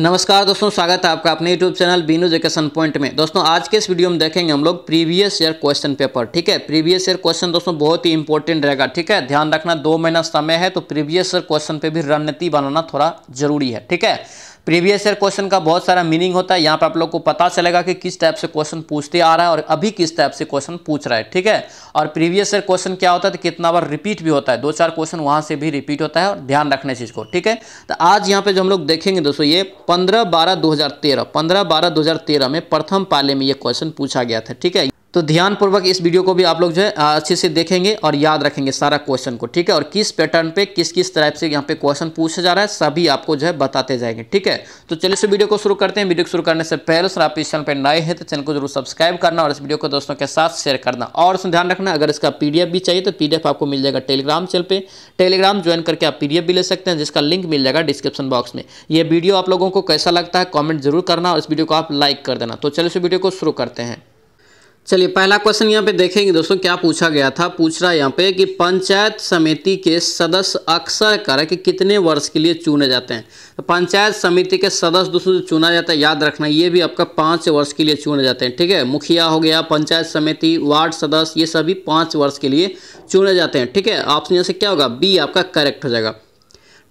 नमस्कार दोस्तों स्वागत है आपका अपने YouTube channel Binu education point में दोस्तों आज के इस वीडियो में देखेंगे हम लोग प्रीवियस ईयर क्वेश्चन पेपर ठीक है प्रीवियस ईयर क्वेश्चन दोस्तों बहुत ही इंपॉर्टेंट रहेगा ठीक है ध्यान रखना दो महीना समय है तो प्रीवियस ईयर क्वेश्चन पे भी रणनीति बनाना थोड़ा जरूरी है ठीक है प्रीवियस ईयर क्वेश्चन का बहुत सारा मीनिंग होता है यहाँ पर आप लोग को पता चलेगा कि किस टाइप से क्वेश्चन पूछते आ रहा है और अभी किस टाइप से क्वेश्चन पूछ रहा है ठीक है और प्रीवियस ईयर क्वेश्चन क्या होता है तो कितना बार रिपीट भी होता है दो चार क्वेश्चन वहाँ से भी रिपीट होता है और ध्यान रखना चीज़ को ठीक है तो आज यहाँ पर जो हम लोग देखेंगे दोस्तों ये पंद्रह बारह दो हज़ार तेरह पंद्रह बारह दो हज़ार तेरह में प्रथम पाले में ये क्वेश्चन पूछा गया था ठीक है तो ध्यानपूर्वक इस वीडियो को भी आप लोग जो है अच्छे से देखेंगे और याद रखेंगे सारा क्वेश्चन को ठीक है और किस पैटर्न पे किस किस तरह से यहाँ पे क्वेश्चन पूछा जा रहा है सभी आपको जो है बताते जाएंगे ठीक है तो चलिए इस वीडियो को शुरू करते हैं वीडियो को शुरू करने से पहले सर आप इस चैनल पर नए हैं तो चैनल को जरूर सब्सक्राइब करना और इस वीडियो को दोस्तों के साथ शेयर करना और उसमें ध्यान रखना अगर इसका पी भी चाहिए तो पी आपको मिल जाएगा टेलीग्राम चैनल पर टेलीग्राम ज्वाइन करके आप पी भी ले सकते हैं जिसका लिंक मिल जाएगा डिस्क्रिप्शन बॉक्स में ये वीडियो आप लोगों को कैसा लगता है कॉमेंट जरूर करना और इस वीडियो को आप लाइक कर देना तो चलिए इस वीडियो को शुरू करते हैं चलिए पहला क्वेश्चन यहाँ पे देखेंगे दोस्तों क्या पूछा गया था पूछ रहा है यहाँ पे कि पंचायत समिति के सदस्य अक्सर कर कि कितने वर्ष के लिए चुने जाते हैं तो पंचायत समिति के सदस्य दोस्तों जो चुना जाता है याद रखना ये भी आपका पाँच वर्ष के लिए चुने जाते हैं ठीक है मुखिया हो गया पंचायत समिति वार्ड सदस्य ये सभी पाँच वर्ष के लिए चुने जाते हैं ठीक है ऑप्शन यहाँ से क्या होगा बी आपका करेक्ट हो जाएगा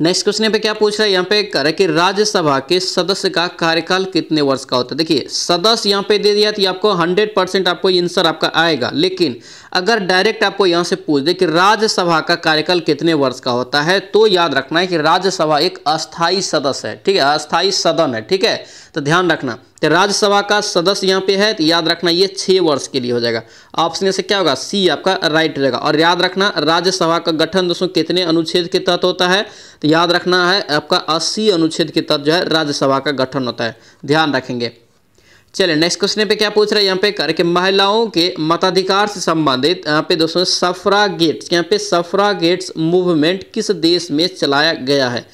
नेक्स्ट क्वेश्चन पे क्या पूछ रहा है यहाँ पे कह रहा है कि राज्यसभा के सदस्य का कार्यकाल कितने वर्ष का होता है देखिए सदस्य यहाँ पे दे दिया तो आपको 100 परसेंट आपको आंसर आपका आएगा लेकिन अगर डायरेक्ट आपको यहाँ से पूछ दे कि राज्यसभा का कार्यकाल कितने वर्ष का होता है तो याद रखना है कि राज्यसभा एक अस्थायी सदस्य है ठीक है अस्थायी सदन है ठीक है तो ध्यान रखना तो राज्यसभा का सदस्य यहाँ पे है तो याद रखना ये छः वर्ष के लिए हो जाएगा ऑप्शन से क्या होगा सी आपका राइट रहेगा और याद रखना राज्यसभा का गठन दोस्तों कितने अनुच्छेद के तहत होता है तो याद रखना है आपका अस्सी अनुच्छेद के तहत जो है राज्यसभा का गठन होता है ध्यान रखेंगे चलिए नेक्स्ट क्वेश्चन पे क्या पूछ रहा है यहाँ पे कर महिलाओं के मताधिकार से संबंधित यहाँ पे दोस्तों सफरा गेट्स यहाँ पे सफरा गेट्स मूवमेंट किस देश में चलाया गया है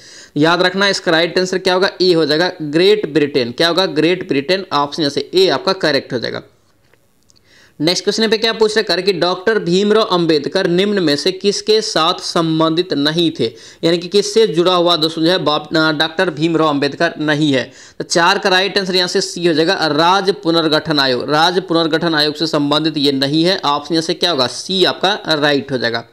याद रखना इसका राइट आंसर क्या होगा ए हो जाएगा ग्रेट ब्रिटेन क्या होगा ग्रेट ब्रिटेन ऑप्शन ए आपका करेक्ट हो जाएगा नेक्स्ट क्वेश्चन पे क्या पूछ रहे कर कि डॉक्टर भीमराव अंबेडकर निम्न में से किसके साथ संबंधित नहीं थे यानी कि किससे जुड़ा हुआ दोस्तों जो है डॉक्टर भीमराव अंबेडकर नहीं है तो चार का राइट आंसर यहाँ से सी हो जाएगा राज्य पुनर्गठन आयोग राज्य पुनर्गठन आयोग से संबंधित ये नहीं है ऑप्शन यहाँ से क्या होगा सी आपका राइट हो जाएगा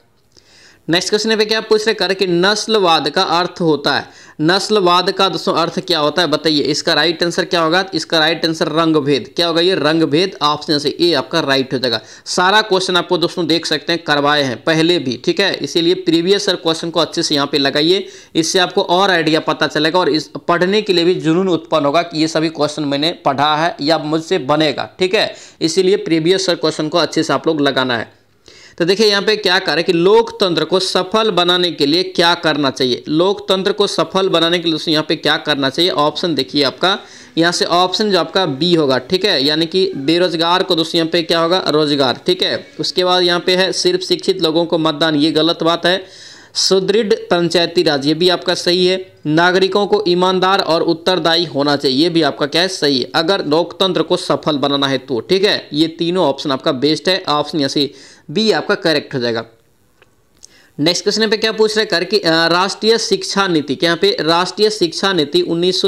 नेक्स्ट क्वेश्चन पे क्या पूछ रहे कर कि नस्लवाद का अर्थ होता है नस्लवाद का दोस्तों अर्थ क्या होता है बताइए इसका राइट आंसर क्या होगा इसका राइट आंसर रंग भेद क्या होगा ये रंग भेद ऑप्शन से ए आपका राइट हो जाएगा सारा क्वेश्चन आपको दोस्तों देख सकते हैं करवाए हैं पहले भी ठीक है इसीलिए प्रीवियस सर क्वेश्चन को अच्छे से यहाँ पे लगाइए इससे आपको और आइडिया पता चलेगा और इस पढ़ने के लिए भी जुनून उत्पन्न होगा कि ये सभी क्वेश्चन मैंने पढ़ा है या मुझसे बनेगा ठीक है इसीलिए प्रीवियस सर क्वेश्चन को अच्छे से आप लोग लगाना है तो देखिए यहाँ पे क्या कह रहे कि लोकतंत्र को सफल बनाने के लिए क्या करना चाहिए लोकतंत्र को सफल बनाने के लिए यहाँ पे क्या करना चाहिए ऑप्शन देखिए आपका यहाँ से ऑप्शन जो आपका बी होगा ठीक है यानी कि बेरोजगार को दोस्तों यहाँ पे क्या होगा रोजगार ठीक है उसके बाद यहाँ पे है सिर्फ शिक्षित लोगों को मतदान ये गलत बात है सुदृढ़ पंचायती राज ये भी आपका सही है नागरिकों को ईमानदार और उत्तरदायी होना चाहिए ये भी आपका क्या है सही है अगर लोकतंत्र को सफल बनाना है तो ठीक है ये तीनों ऑप्शन आपका बेस्ट है ऑप्शन यहाँ से बी आपका करेक्ट हो जाएगा नेक्स्ट क्वेश्चन पे क्या पूछ रहे कर कि राष्ट्रीय शिक्षा नीति क्या यहाँ पे राष्ट्रीय शिक्षा नीति उन्नीस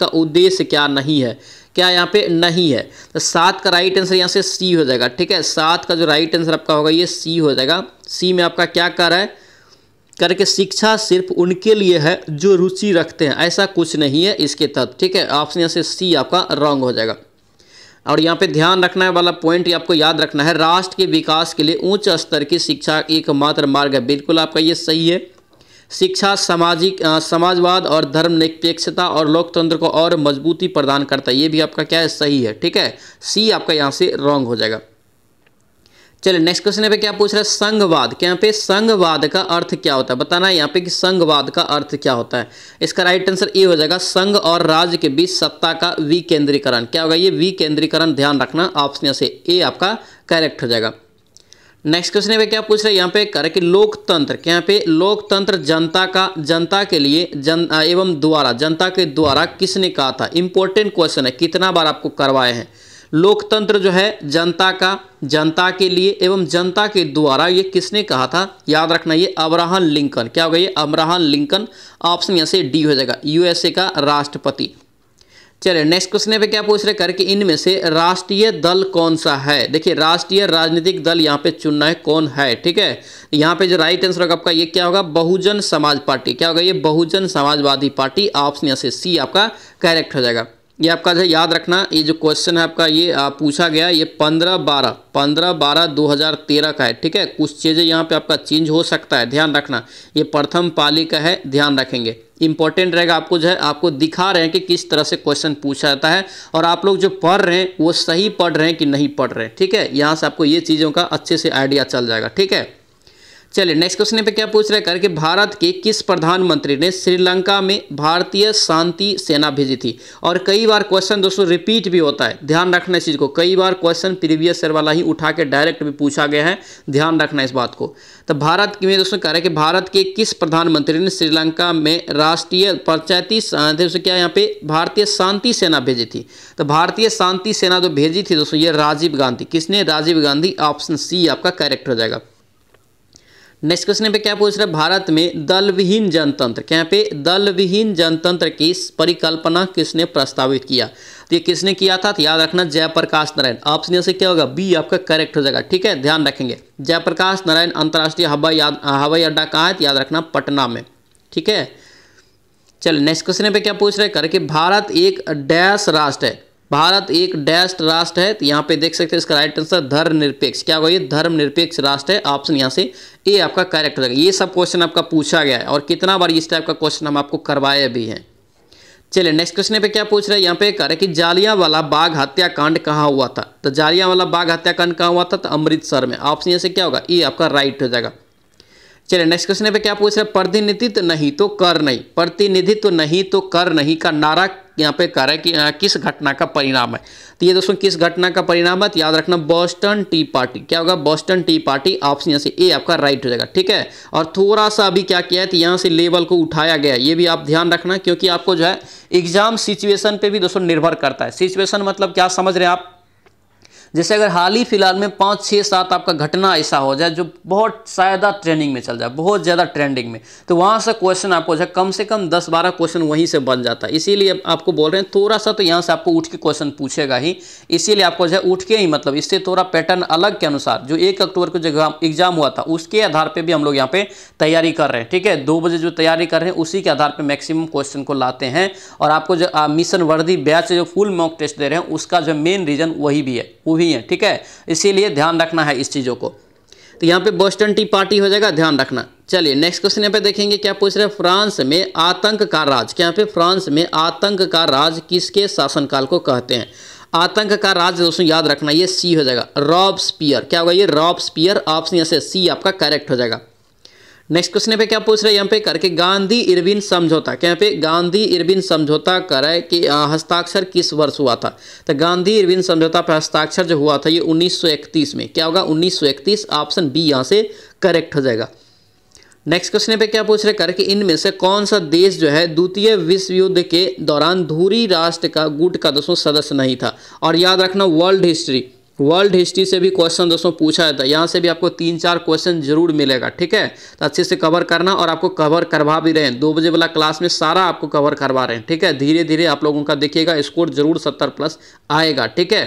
का उद्देश्य क्या नहीं है क्या यहाँ पे नहीं है तो सात का राइट आंसर यहाँ से सी हो जाएगा ठीक है सात का जो राइट आंसर आपका होगा ये सी हो जाएगा सी में आपका क्या कर रहा है करके शिक्षा सिर्फ उनके लिए है जो रुचि रखते हैं ऐसा कुछ नहीं है इसके तहत ठीक है ऑप्शन यहाँ से सी आपका रॉन्ग हो जाएगा और यहाँ पे ध्यान रखने वाला पॉइंट आपको याद रखना है राष्ट्र के विकास के लिए उच्च स्तर की शिक्षा एकमात्र मार्ग है बिल्कुल आपका ये सही है शिक्षा सामाजिक समाजवाद और धर्मनिरपेक्षता और लोकतंत्र को और मजबूती प्रदान करता है ये भी आपका क्या है सही है ठीक है सी आपका यहाँ से रॉन्ग हो जाएगा चलिए नेक्स्ट क्वेश्चन पे क्या पूछ रहा है संघवाद क्या यहाँ पे संघवाद का अर्थ क्या होता है बताना है यहाँ पे कि संघवाद का अर्थ क्या होता है इसका राइट आंसर ये हो जाएगा संघ और राज्य के बीच सत्ता का विकेंद्रीकरण क्या होगा ये विकेंद्रीकरण ध्यान रखना ऑप्शन से ए आपका करेक्ट हो जाएगा नेक्स्ट क्वेश्चन पे क्या पूछ रहे हैं यहाँ पे कर कि लोकतंत्र क्या यहाँ पे लोकतंत्र जनता का जनता के लिए जन एवं द्वारा जनता के द्वारा किसने कहा था इंपॉर्टेंट क्वेश्चन है कितना बार आपको करवाए हैं लोकतंत्र जो है जनता का जनता के लिए एवं जनता के द्वारा ये किसने कहा था याद रखना ये अब्राहम लिंकन क्या होगा ये अब्राहम लिंकन ऑप्शन यहाँ से डी हो जाएगा यूएसए का राष्ट्रपति चलिए नेक्स्ट क्वेश्चन पे क्या पूछ रहे करके इनमें से राष्ट्रीय दल कौन सा है देखिए राष्ट्रीय राजनीतिक दल यहाँ पे चुनना है कौन है ठीक है यहाँ पे जो राइट आंसर होगा आपका ये क्या होगा बहुजन समाज पार्टी क्या होगा ये बहुजन समाजवादी पार्टी ऑप्शन यहाँ से सी आपका करेक्ट हो जाएगा ये आपका जो याद रखना ये जो क्वेश्चन है आपका ये आप पूछा गया ये पंद्रह बारह पंद्रह बारह दो हज़ार तेरह का है ठीक है कुछ चीज़ें यहाँ पे आपका चेंज हो सकता है ध्यान रखना ये प्रथम पाली का है ध्यान रखेंगे इंपॉर्टेंट रहेगा आपको जो है आपको दिखा रहे हैं कि किस तरह से क्वेश्चन पूछा जाता है और आप लोग जो पढ़ रहे हैं वो सही पढ़ रहे हैं कि नहीं पढ़ रहे हैं ठीक है यहाँ से आपको ये चीज़ों का अच्छे से आइडिया चल जाएगा ठीक है चलिए नेक्स्ट क्वेश्चन पे क्या पूछ रहा है कि भारत के किस प्रधानमंत्री ने श्रीलंका में भारतीय शांति सेना भेजी थी और कई बार क्वेश्चन दोस्तों रिपीट भी होता है ध्यान रखना इस चीज़ को कई बार क्वेश्चन प्रीवियस ईयर वाला ही उठा के डायरेक्ट भी पूछा गया है ध्यान रखना इस बात को तो भारत में दोस्तों कह रहे हैं कि भारत के किस प्रधानमंत्री ने श्रीलंका में राष्ट्रीय पंचायती क्या यहाँ पे भारतीय शांति सेना भेजी थी तो भारतीय शांति सेना जो भेजी थी दोस्तों ये राजीव गांधी किसने राजीव गांधी ऑप्शन सी आपका करेक्ट हो जाएगा नेक्स्ट क्वेश्चन पे क्या पूछ रहे हैं भारत में दल विहीन जनतंत्र क्या पे दल विहीन जनतंत्र की परिकल्पना किसने प्रस्तावित किया तो ये किसने किया था तो याद रखना जयप्रकाश नारायण ऑप्शन से क्या होगा बी आपका करेक्ट हो जाएगा ठीक है ध्यान रखेंगे जयप्रकाश नारायण अंतर्राष्ट्रीय हवाई हवाई अड्डा कहाँ है तो याद रखना पटना में ठीक है चलिए नेक्स्ट क्वेश्चन पे क्या पूछ रहे हैं करके भारत एक डैश राष्ट्र है भारत एक डैश राष्ट्र है तो यहाँ पे देख सकते हैं इसका राइट आंसर धर्म निरपेक्ष क्या होगा ये धर्म निरपेक्ष राष्ट्र है ऑप्शन यहाँ से ए आपका करेक्ट हो जाएगा ये सब क्वेश्चन आपका पूछा गया है और कितना बार इस टाइप का क्वेश्चन हम आपको करवाए भी हैं चलिए नेक्स्ट क्वेश्चन पे क्या पूछ रहे हैं यहाँ पे कह रहे कि जालिया वाला बाघ हत्याकांड कहाँ हुआ था तो जालिया वाला बाघ हत्याकांड कहाँ हुआ था तो अमृतसर में ऑप्शन यहाँ से क्या होगा ये आपका राइट हो जाएगा चलिए नेक्स्ट क्वेश्चन पे क्या पूछ रहे हैं प्रतिनिधित्व नहीं तो कर नहीं प्रतिनिधित्व नहीं तो कर नहीं का नारा यहाँ पे कर है कि आ, किस घटना का परिणाम है तो ये दोस्तों किस घटना का परिणाम है तो याद रखना बॉस्टन टी पार्टी क्या होगा बॉस्टन टी पार्टी ऑप्शन यहाँ से ए आपका राइट हो जाएगा ठीक है और थोड़ा सा अभी क्या किया है तो यहाँ से लेवल को उठाया गया ये भी आप ध्यान रखना क्योंकि आपको जो है एग्जाम सिचुएशन पे भी दोस्तों निर्भर करता है सिचुएशन मतलब क्या समझ रहे हैं आप जैसे अगर हाल ही फिलहाल में पाँच छः सात आपका घटना ऐसा हो जाए जो बहुत ज़्यादा ट्रेंडिंग में चल जाए बहुत ज़्यादा ट्रेंडिंग में तो वहाँ से क्वेश्चन आपको जाए कम से कम दस बारह क्वेश्चन वहीं से बन जाता है इसीलिए आपको बोल रहे हैं थोड़ा सा तो यहाँ से आपको उठ के क्वेश्चन पूछेगा ही इसीलिए आपको जो है उठ के ही मतलब इससे थोड़ा पैटर्न अलग के अनुसार जो एक अक्टूबर को जो एग्जाम हुआ था उसके आधार पर भी हम लोग यहाँ पे तैयारी कर रहे हैं ठीक है दो बजे जो तैयारी कर रहे हैं उसी के आधार पर मैक्सिमम क्वेश्चन को लाते हैं और आपको जो मिशन वर्दी बैच जो फुल मॉक टेस्ट दे रहे हैं उसका जो मेन रीजन वही भी है वो भी हैं ठीक है इसीलिए ध्यान रखना है इस चीज़ों को तो यहाँ पे बोस्टन टी पार्टी हो जाएगा ध्यान रखना चलिए नेक्स्ट क्वेश्चन यहाँ पे देखेंगे क्या पूछ रहे हैं फ्रांस में आतंक का राज क्या यहाँ पे फ्रांस में आतंक का राज किसके शासनकाल को कहते हैं आतंक का राज दोस्तों याद रखना ये सी हो जाएगा रॉब स्पियर क्या होगा ये रॉब स्पियर ऑप्शन यहाँ से सी आपका करेक्ट हो जाएगा नेक्स्ट क्वेश्चन पे क्या पूछ रहे हैं यहाँ पे करके गांधी इरविन समझौता क्या पे गांधी इरविन समझौता कराए कि हस्ताक्षर किस वर्ष हुआ था तो गांधी इरविन समझौता पर हस्ताक्षर जो हुआ था ये 1931 में क्या होगा 1931 ऑप्शन बी यहाँ से करेक्ट हो जाएगा नेक्स्ट क्वेश्चन पे क्या पूछ रहे करके इनमें से कौन सा देश जो है द्वितीय विश्व युद्ध के दौरान धूरी राष्ट्र का गुट का दोस्तों सदस्य नहीं था और याद रखना वर्ल्ड हिस्ट्री वर्ल्ड हिस्ट्री से भी क्वेश्चन दोस्तों पूछा जाता है यहाँ से भी आपको तीन चार क्वेश्चन जरूर मिलेगा ठीक है तो अच्छे से कवर करना और आपको कवर करवा भी रहे हैं दो बजे वाला क्लास में सारा आपको कवर करवा रहे हैं ठीक है धीरे धीरे आप लोगों का देखिएगा स्कोर जरूर सत्तर प्लस आएगा ठीक है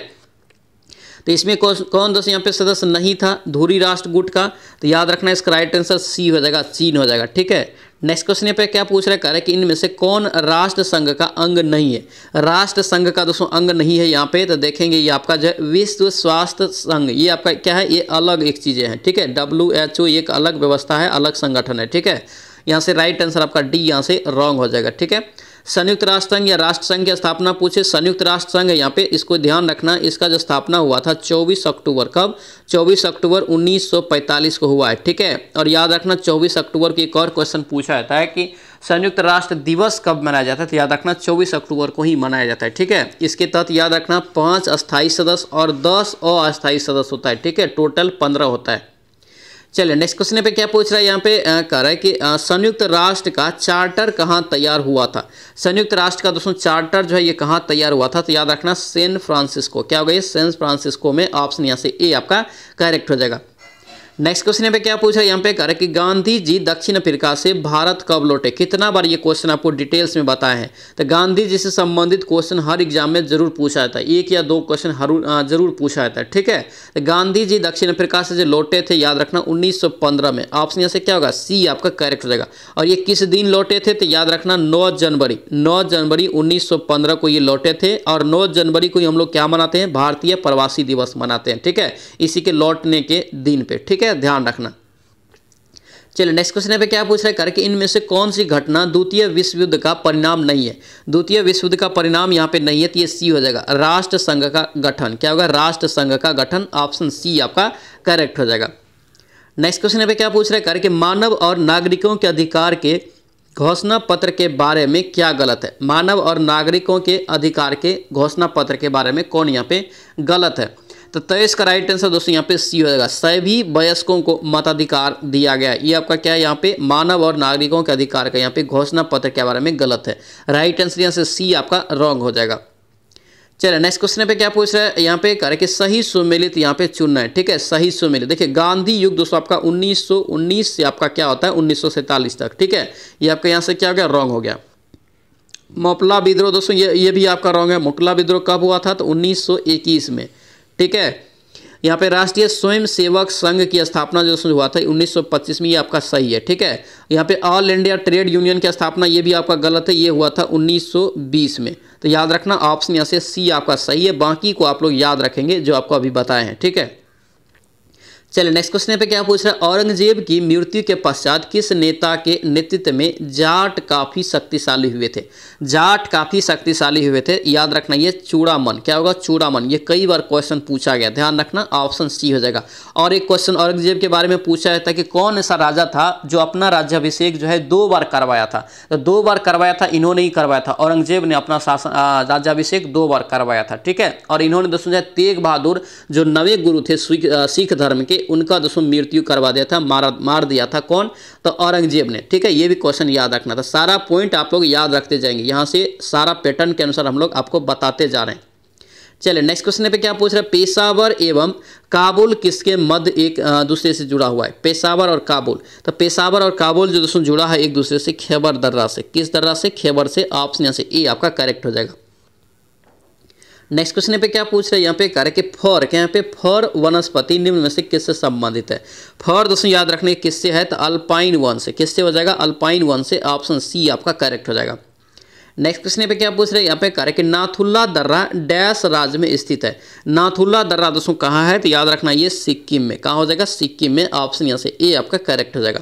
तो इसमें कौन दोस्तों यहाँ पे सदस्य नहीं था धूरी राष्ट्र गुट का तो याद रखना इसका राइट आंसर सी हो जाएगा चीन हो जाएगा ठीक है नेक्स्ट क्वेश्चन पे क्या पूछ रहा है कि इनमें से कौन राष्ट्र संघ का अंग नहीं है राष्ट्र संघ का दोस्तों अंग नहीं है यहाँ पे तो देखेंगे ये आपका जो है विश्व स्वास्थ्य संघ ये आपका क्या है ये अलग एक चीज़ें हैं ठीक है डब्ल्यू एच ओ एक अलग व्यवस्था है अलग संगठन है ठीक है यहाँ से राइट आंसर आपका डी यहाँ से रॉन्ग हो जाएगा ठीक है संयुक्त राष्ट्र संघ या राष्ट्र संघ की स्थापना पूछे संयुक्त राष्ट्र संघ यहाँ पे इसको ध्यान रखना इसका जो स्थापना हुआ था 24 अक्टूबर कब 24 अक्टूबर 1945 को हुआ है ठीक है और याद रखना 24 अक्टूबर की एक और क्वेश्चन पूछा जाता है कि संयुक्त राष्ट्र दिवस कब मनाया जाता है तो याद रखना 24 अक्टूबर को ही मनाया जाता है ठीक है इसके तहत याद रखना पाँच अस्थायी सदस्य और दस अस्थायी सदस्य होता है ठीक है टोटल पंद्रह होता है चलिए नेक्स्ट क्वेश्चन पे क्या पूछ रहा है यहाँ पे कह रहा है कि संयुक्त राष्ट्र का चार्टर कहाँ तैयार हुआ था संयुक्त राष्ट्र का दोस्तों चार्टर जो है ये कहाँ तैयार हुआ था तो याद रखना सेन फ्रांसिस्को क्या हो गया सेन फ्रांसिस्को में ऑप्शन यहाँ से ए आपका करेक्ट हो जाएगा नेक्स्ट क्वेश्चन पे क्या पूछा यहाँ पे कर कि गांधी जी दक्षिण अफ्रीका से भारत कब लौटे कितना बार ये क्वेश्चन आपको डिटेल्स में बताए हैं तो गांधी जी से संबंधित क्वेश्चन हर एग्जाम में जरूर पूछा जाता है एक या दो क्वेश्चन हर जरूर पूछा जाता है ठीक है तो गांधी जी दक्षिण अफ्रीका से जो लौटे थे याद रखना उन्नीस में ऑप्शन यहाँ से क्या होगा सी आपका करेक्ट हो जाएगा और ये किस दिन लौटे थे तो याद रखना नौ जनवरी नौ जनवरी उन्नीस को ये लौटे थे और नौ जनवरी को हम लोग क्या मनाते हैं भारतीय प्रवासी दिवस मनाते हैं ठीक है इसी के लौटने के दिन पे ठीक है है ध्यान रखना चलिए नेक्स्ट क्वेश्चन पे क्या पूछ रहा है करके इनमें से कौन सी घटना द्वितीय विश्व युद्ध का परिणाम नहीं है द्वितीय विश्व युद्ध का परिणाम यहाँ पे नहीं है तो ये सी हो जाएगा राष्ट्र संघ का गठन क्या होगा राष्ट्र संघ का गठन ऑप्शन सी आपका करेक्ट हो जाएगा नेक्स्ट क्वेश्चन पे क्या पूछ रहा है करके मानव और नागरिकों के अधिकार के घोषणा पत्र के बारे में क्या गलत है मानव और नागरिकों के अधिकार के घोषणा पत्र के बारे में कौन यहाँ पे गलत है तो, तो इसका राइट आंसर दोस्तों यहाँ पे सी हो जाएगा सभी वयस्कों को मताधिकार दिया गया ये आपका क्या है यहाँ पे मानव और नागरिकों के अधिकार का यहाँ पे घोषणा पत्र के बारे में गलत है राइट आंसर यहाँ से सी आपका रॉन्ग हो जाएगा चलिए नेक्स्ट क्वेश्चन पे क्या पूछ रहा है यहाँ पे कह रहे कि सही सुमिलित यहाँ पे चुनना है ठीक है सही सुमिलित देखिए गांधी युग दोस्तों आपका 1919 से आपका क्या होता है उन्नीस तक ठीक है ये आपका यहाँ से क्या हो गया रॉन्ग हो गया मोपला विद्रोह दोस्तों ये ये भी आपका रॉन्ग है मोपला विद्रोह कब हुआ था तो उन्नीस में ठीक है यहाँ पे राष्ट्रीय स्वयं सेवक संघ की स्थापना जो हुआ था 1925 में ये आपका सही है ठीक है यहाँ पे ऑल इंडिया ट्रेड यूनियन की स्थापना ये भी आपका गलत है ये हुआ था 1920 में तो याद रखना ऑप्शन यहाँ से सी आपका सही है बाकी को आप लोग याद रखेंगे जो आपको अभी बताए हैं ठीक है चलिए नेक्स्ट क्वेश्चन पे क्या पूछ रहा है औरंगजेब की मृत्यु के पश्चात किस नेता के नेतृत्व में जाट काफ़ी शक्तिशाली हुए थे जाट काफ़ी शक्तिशाली हुए थे याद रखना ये चूड़ामन क्या होगा चूड़ामन ये कई बार क्वेश्चन पूछा गया ध्यान रखना ऑप्शन सी हो जाएगा और एक क्वेश्चन औरंगजेब के बारे में पूछा जाता है कि कौन ऐसा राजा था जो अपना राज्याभिषेक जो है दो बार करवाया था तो दो बार करवाया था इन्होंने ही करवाया था औरंगजेब ने अपना शासन राज्याभिषेक दो बार करवाया था ठीक है और इन्होंने दोस्तों तेग बहादुर जो नवे गुरु थे सिख धर्म के उनका दोस्तों मृत्यु करवा दिया था मार मार दिया था कौन तो औरंगजेब ने ठीक है ये भी क्वेश्चन याद रखना था सारा पॉइंट आप लोग याद रखते जाएंगे यहाँ से सारा पैटर्न के अनुसार हम लोग आपको बताते जा रहे हैं चलिए नेक्स्ट क्वेश्चन पे क्या पूछ रहा है पेशावर एवं काबुल किसके मध्य एक दूसरे से जुड़ा हुआ है पेशावर और काबुल तो पेशावर और काबुल जो दोस्तों जुड़ा है एक दूसरे से खेबर दर्रा से किस दर्रा से खेबर से ऑप्शन यहाँ से ए आपका करेक्ट हो जाएगा नेक्स्ट क्वेश्चन पे क्या पूछ रहे हैं यहाँ पे कह रहे कि फर क्या यहाँ पे फर वनस्पति निम्न में से किससे संबंधित है फर दोस्तों याद रखने किससे है तो अल्पाइन वन से किससे हो जाएगा अल्पाइन वन से ऑप्शन सी आपका करेक्ट हो जाएगा नेक्स्ट क्वेश्चन पे क्या पूछ रहे हैं यहाँ पे कह रहे कि नाथुल्ला दर्रा डैश राज्य में स्थित है नाथुल्ला दर्रा दोस्तों कहाँ है तो याद रखना ये सिक्किम में कहाँ हो जाएगा सिक्किम में ऑप्शन यहाँ से ए आपका करेक्ट हो जाएगा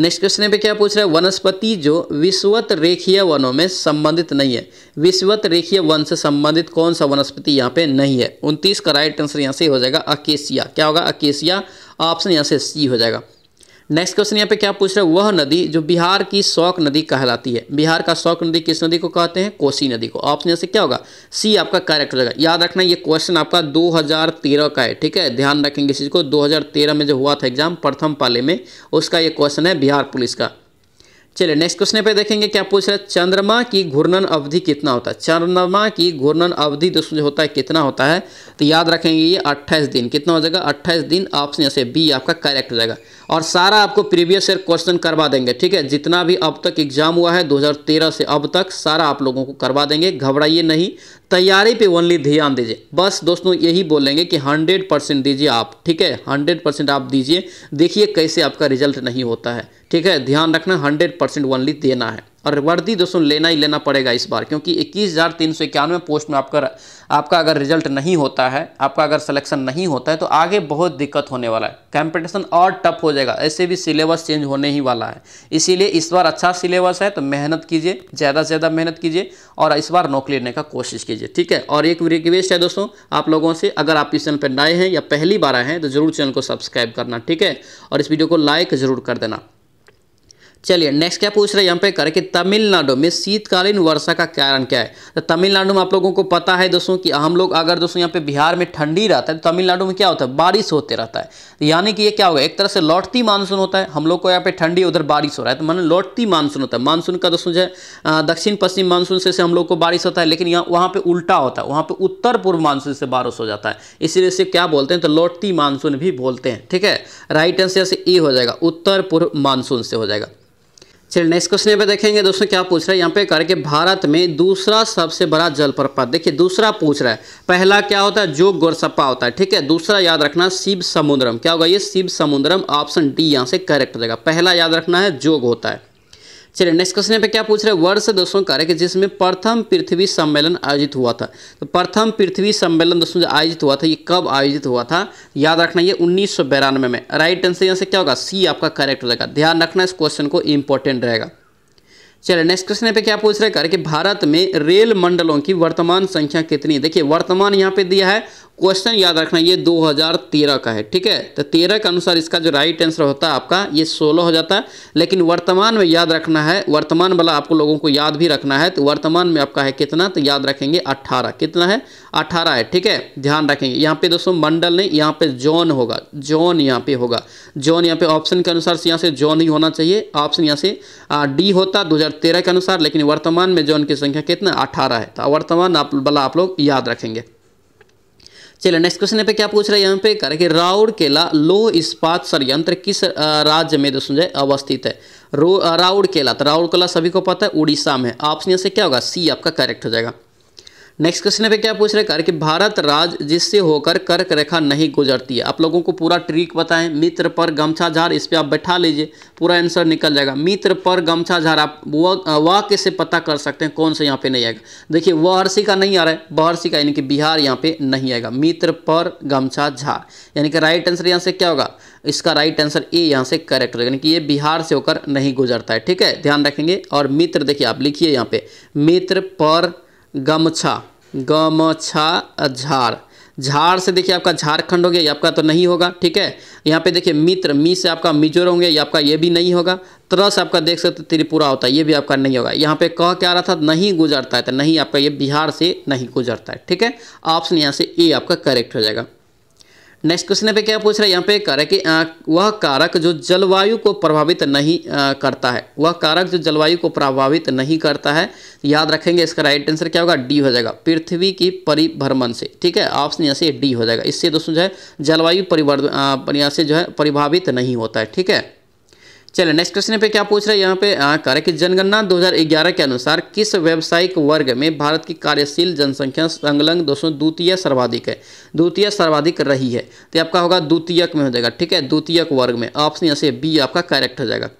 नेक्स्ट क्वेश्चन पे क्या पूछ रहा है वनस्पति जो विश्वत रेखीय वनों में संबंधित नहीं है विश्वत रेखीय वन से संबंधित कौन सा वनस्पति यहाँ पे नहीं है उनतीस का राइट आंसर यहाँ से हो जाएगा अकेसिया क्या होगा अकेसिया ऑप्शन यहाँ से सी हो जाएगा नेक्स्ट क्वेश्चन यहाँ पे क्या पूछ रहा है वह नदी जो बिहार की शौक नदी कहलाती है बिहार का शौक नदी किस नदी को कहते हैं कोसी नदी को ऑप्शन से क्या होगा सी आपका करेक्ट हो जाएगा याद रखना ये क्वेश्चन आपका 2013 का है ठीक है ध्यान रखेंगे इस चीज़ को 2013 में जो हुआ था एग्जाम प्रथम पाले में उसका ये क्वेश्चन है बिहार पुलिस का चलिए नेक्स्ट क्वेश्चन पे देखेंगे क्या पूछ रहा है चंद्रमा की घूर्णन अवधि कितना होता है चंद्रमा की घूर्णन अवधि दोस्तों जो होता है कितना होता है तो याद रखेंगे ये 28 दिन कितना हो जाएगा 28 दिन ऑप्शन से बी आपका करेक्ट हो जाएगा और सारा आपको प्रीवियस ईयर क्वेश्चन करवा देंगे ठीक है जितना भी अब तक एग्जाम हुआ है 2013 से अब तक सारा आप लोगों को करवा देंगे घबराइए नहीं तैयारी पे ओनली ध्यान दीजिए बस दोस्तों यही बोलेंगे कि 100 परसेंट दीजिए आप ठीक है 100 परसेंट आप दीजिए देखिए कैसे आपका रिजल्ट नहीं होता है ठीक है ध्यान रखना हंड्रेड परसेंट ओनली देना है और वर्दी दोस्तों लेना ही लेना पड़ेगा इस बार क्योंकि इक्कीस हज़ार तीन सौ इक्यानवे पोस्ट में आपका आपका अगर रिजल्ट नहीं होता है आपका अगर सिलेक्शन नहीं होता है तो आगे बहुत दिक्कत होने वाला है कंपटीशन और टफ हो जाएगा ऐसे भी सिलेबस चेंज होने ही वाला है इसीलिए इस बार अच्छा सिलेबस है तो मेहनत कीजिए ज़्यादा से ज़्यादा मेहनत कीजिए और इस बार नौकरी लेने का कोशिश कीजिए ठीक है और एक रिक्वेस्ट है दोस्तों आप लोगों से अगर आप इस चैनल पर नए हैं या पहली बार आए हैं तो जरूर चैनल को सब्सक्राइब करना ठीक है और इस वीडियो को लाइक ज़रूर कर देना चलिए नेक्स्ट क्या पूछ रहे हैं यहाँ पे करें कि तमिलनाडु में शीतकालीन वर्षा का कारण क्या है तो तमिलनाडु में आप लोगों को पता है दोस्तों कि हम लोग अगर दोस्तों यहाँ पे बिहार में ठंडी रहता है तो तमिलनाडु में क्या होता है बारिश होते रहता है तो यानी कि ये क्या होगा एक तरह से लौटती मानसून होता है हम लोग को यहाँ पे ठंडी उधर बारिश हो रहा है तो मान लौटती मानसून होता है मानसून का दोस्तों जो है दक्षिण पश्चिम मानसून से, हम लोग को बारिश होता है लेकिन यहाँ वहाँ पर उल्टा होता है वहाँ पर उत्तर पूर्व मानसून से बारिश हो जाता है इसीलिए इसे क्या बोलते हैं तो लौटती मानसून भी बोलते हैं ठीक है राइट आंसर से ए हो जाएगा उत्तर पूर्व मानसून से हो जाएगा चलिए नेक्स्ट क्वेश्चन पे देखेंगे दोस्तों क्या पूछ रहा है यहाँ पे करके भारत में दूसरा सबसे बड़ा जलप्रपात देखिए दूसरा पूछ रहा है पहला क्या होता है जो गोरसप्पा होता है ठीक है दूसरा याद रखना शिव समुद्रम क्या होगा ये शिव समुद्रम ऑप्शन डी यहाँ से करेक्ट हो जाएगा पहला याद रखना है जोग होता है चलिए नेक्स्ट क्वेश्चन पे क्या पूछ रहे हैं वर्ष दोस्तों कह रहे कि जिसमें प्रथम पृथ्वी सम्मेलन आयोजित हुआ था तो प्रथम पृथ्वी सम्मेलन दोस्तों जो आयोजित हुआ था ये कब आयोजित हुआ था याद रखना ये उन्नीस सौ बयानवे में राइट आंसर यहाँ से क्या होगा सी आपका करेक्ट जाएगा ध्यान रखना इस क्वेश्चन को इंपॉर्टेंट रहेगा चलिए नेक्स्ट क्वेश्चन पे क्या पूछ रहे हैं कि भारत में रेल मंडलों की वर्तमान संख्या कितनी है देखिए वर्तमान यहाँ पे दिया है क्वेश्चन याद रखना ये 2013 का है ठीक है तो 13 के अनुसार इसका जो राइट आंसर होता है आपका ये 16 हो जाता है लेकिन वर्तमान में याद रखना है वर्तमान वाला आपको लोगों को याद भी रखना है तो वर्तमान में आपका है कितना तो याद रखेंगे 18 कितना है 18 है ठीक है ध्यान रखेंगे यहाँ पे दोस्तों मंडल नहीं यहाँ पे जोन होगा जोन यहाँ पे होगा जोन यहाँ पे ऑप्शन के अनुसार यहाँ से जोन ही होना चाहिए ऑप्शन यहाँ से डी होता दो के अनुसार लेकिन वर्तमान में जोन की संख्या कितना अठारह है तो वर्तमान आप वाला आप लोग याद रखेंगे चलिए नेक्स्ट क्वेश्चन पे क्या पूछ रहा है यहाँ पे कह राउर केला लो राउरकेला लोह इस्पात संयंत्र किस राज्य में दोस्तों जो अवस्थित है राउरकेला तो राउरकेला सभी को पता है उड़ीसा में ऑप्शन यहाँ से क्या होगा सी आपका करेक्ट हो जाएगा नेक्स्ट क्वेश्चन पे क्या पूछ रहे कर कि भारत राज्य जिससे होकर कर्क रेखा नहीं गुजरती है आप लोगों को पूरा ट्रिक बताएं मित्र पर गमछा झार इस पर आप बैठा लीजिए पूरा आंसर निकल जाएगा मित्र पर गमछा झार आप वाक्य से पता कर सकते हैं कौन सा यहाँ पे नहीं आएगा देखिए वहर्षि का नहीं आ रहा है बहर्षि का यानी कि बिहार यहाँ पे नहीं आएगा मित्र पर गमछा झार यानी कि राइट आंसर यहाँ से क्या होगा इसका राइट आंसर ए यहाँ से करेक्ट होगा यानी कि ये बिहार से होकर नहीं गुजरता है ठीक है ध्यान रखेंगे और मित्र देखिए आप लिखिए यहाँ पे मित्र पर गमछा गमछा झाड़ झाड़ से देखिए आपका झारखंड हो गया ये आपका तो नहीं होगा ठीक है यहाँ पे देखिए मित्र मी से आपका मिजोरम होंगे ये आपका ये भी नहीं होगा त्रस आपका देख सकते त्रिपुरा होता है ये भी आपका नहीं होगा यहाँ पे कह क्या रहा था नहीं गुजरता है तो नहीं आपका ये बिहार से नहीं गुजरता है ठीक है ऑप्शन यहाँ से ए आपका करेक्ट हो जाएगा नेक्स्ट क्वेश्चन पे क्या पूछ रहा है यहाँ पे कह रहा है कि आ, वह कारक जो जलवायु को प्रभावित नहीं आ, करता है वह कारक जो जलवायु को प्रभावित नहीं करता है याद रखेंगे इसका राइट आंसर क्या होगा डी हो जाएगा पृथ्वी की परिभ्रमण से ठीक है ऑप्शन यहाँ से डी हो जाएगा इससे दोस्तों जो है जलवायु परिवर्तन यहाँ से जो है परिभावित नहीं होता है ठीक है चलिए नेक्स्ट क्वेश्चन पे क्या पूछ रहे हैं यहाँ पे कह रहे कि जनगणना 2011 के अनुसार किस व्यवसायिक वर्ग में भारत की कार्यशील जनसंख्या संलग्न दोस्तों द्वितीय सर्वाधिक है द्वितीय सर्वाधिक रही है तो आपका होगा द्वितीयक में हो जाएगा ठीक है द्वितीयक वर्ग में ऑप्शन यहाँ से बी आपका करेक्ट हो जाएगा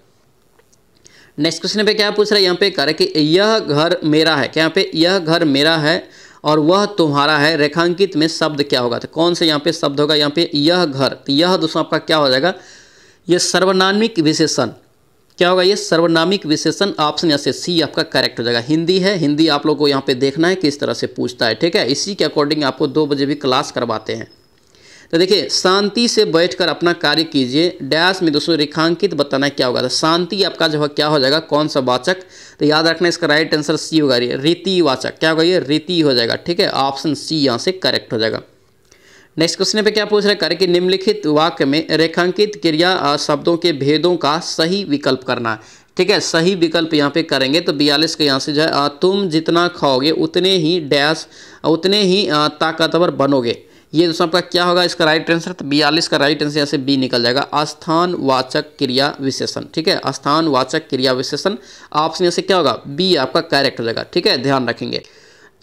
नेक्स्ट क्वेश्चन पे क्या पूछ रहे हैं यहाँ पे कह रहे कि यह घर मेरा है क्या यहाँ पे यह घर मेरा है और वह तुम्हारा है रेखांकित में शब्द क्या होगा तो कौन से यहाँ पे शब्द होगा यहाँ पे यह घर तो यह दोस्तों आपका क्या हो जाएगा ये सर्वनामिक विशेषण क्या होगा ये सर्वनामिक विशेषण ऑप्शन या से सी आपका करेक्ट हो जाएगा हिंदी है हिंदी आप लोग को यहाँ पे देखना है किस तरह से पूछता है ठीक है इसी के अकॉर्डिंग आपको दो बजे भी क्लास करवाते हैं तो देखिए शांति से बैठकर अपना कार्य कीजिए डैश में दोस्तों रेखांकित बताना क्या होगा तो शांति आपका जो है क्या हो जाएगा कौन सा वाचक तो याद रखना इसका राइट आंसर सी होगा रीति वाचक क्या होगा ये रीति हो जाएगा ठीक है ऑप्शन सी यहाँ से करेक्ट हो जाएगा नेक्स्ट क्वेश्चन पे क्या पूछ रहे करें कि निम्नलिखित वाक्य में रेखांकित क्रिया शब्दों के भेदों का सही विकल्प करना है ठीक है सही विकल्प यहाँ पे करेंगे तो बयालीस के यहाँ से जो है तुम जितना खाओगे उतने ही डैश उतने ही ताकतवर बनोगे ये दोस्तों आपका क्या होगा इसका राइट आंसर तो बयालीस का राइट आंसर यहाँ से बी निकल जाएगा स्थान वाचक क्रिया विशेषण ठीक है स्थान वाचक क्रिया विशेषण ऑप्शन यहाँ से क्या होगा बी आपका करेक्ट हो जाएगा ठीक है ध्यान रखेंगे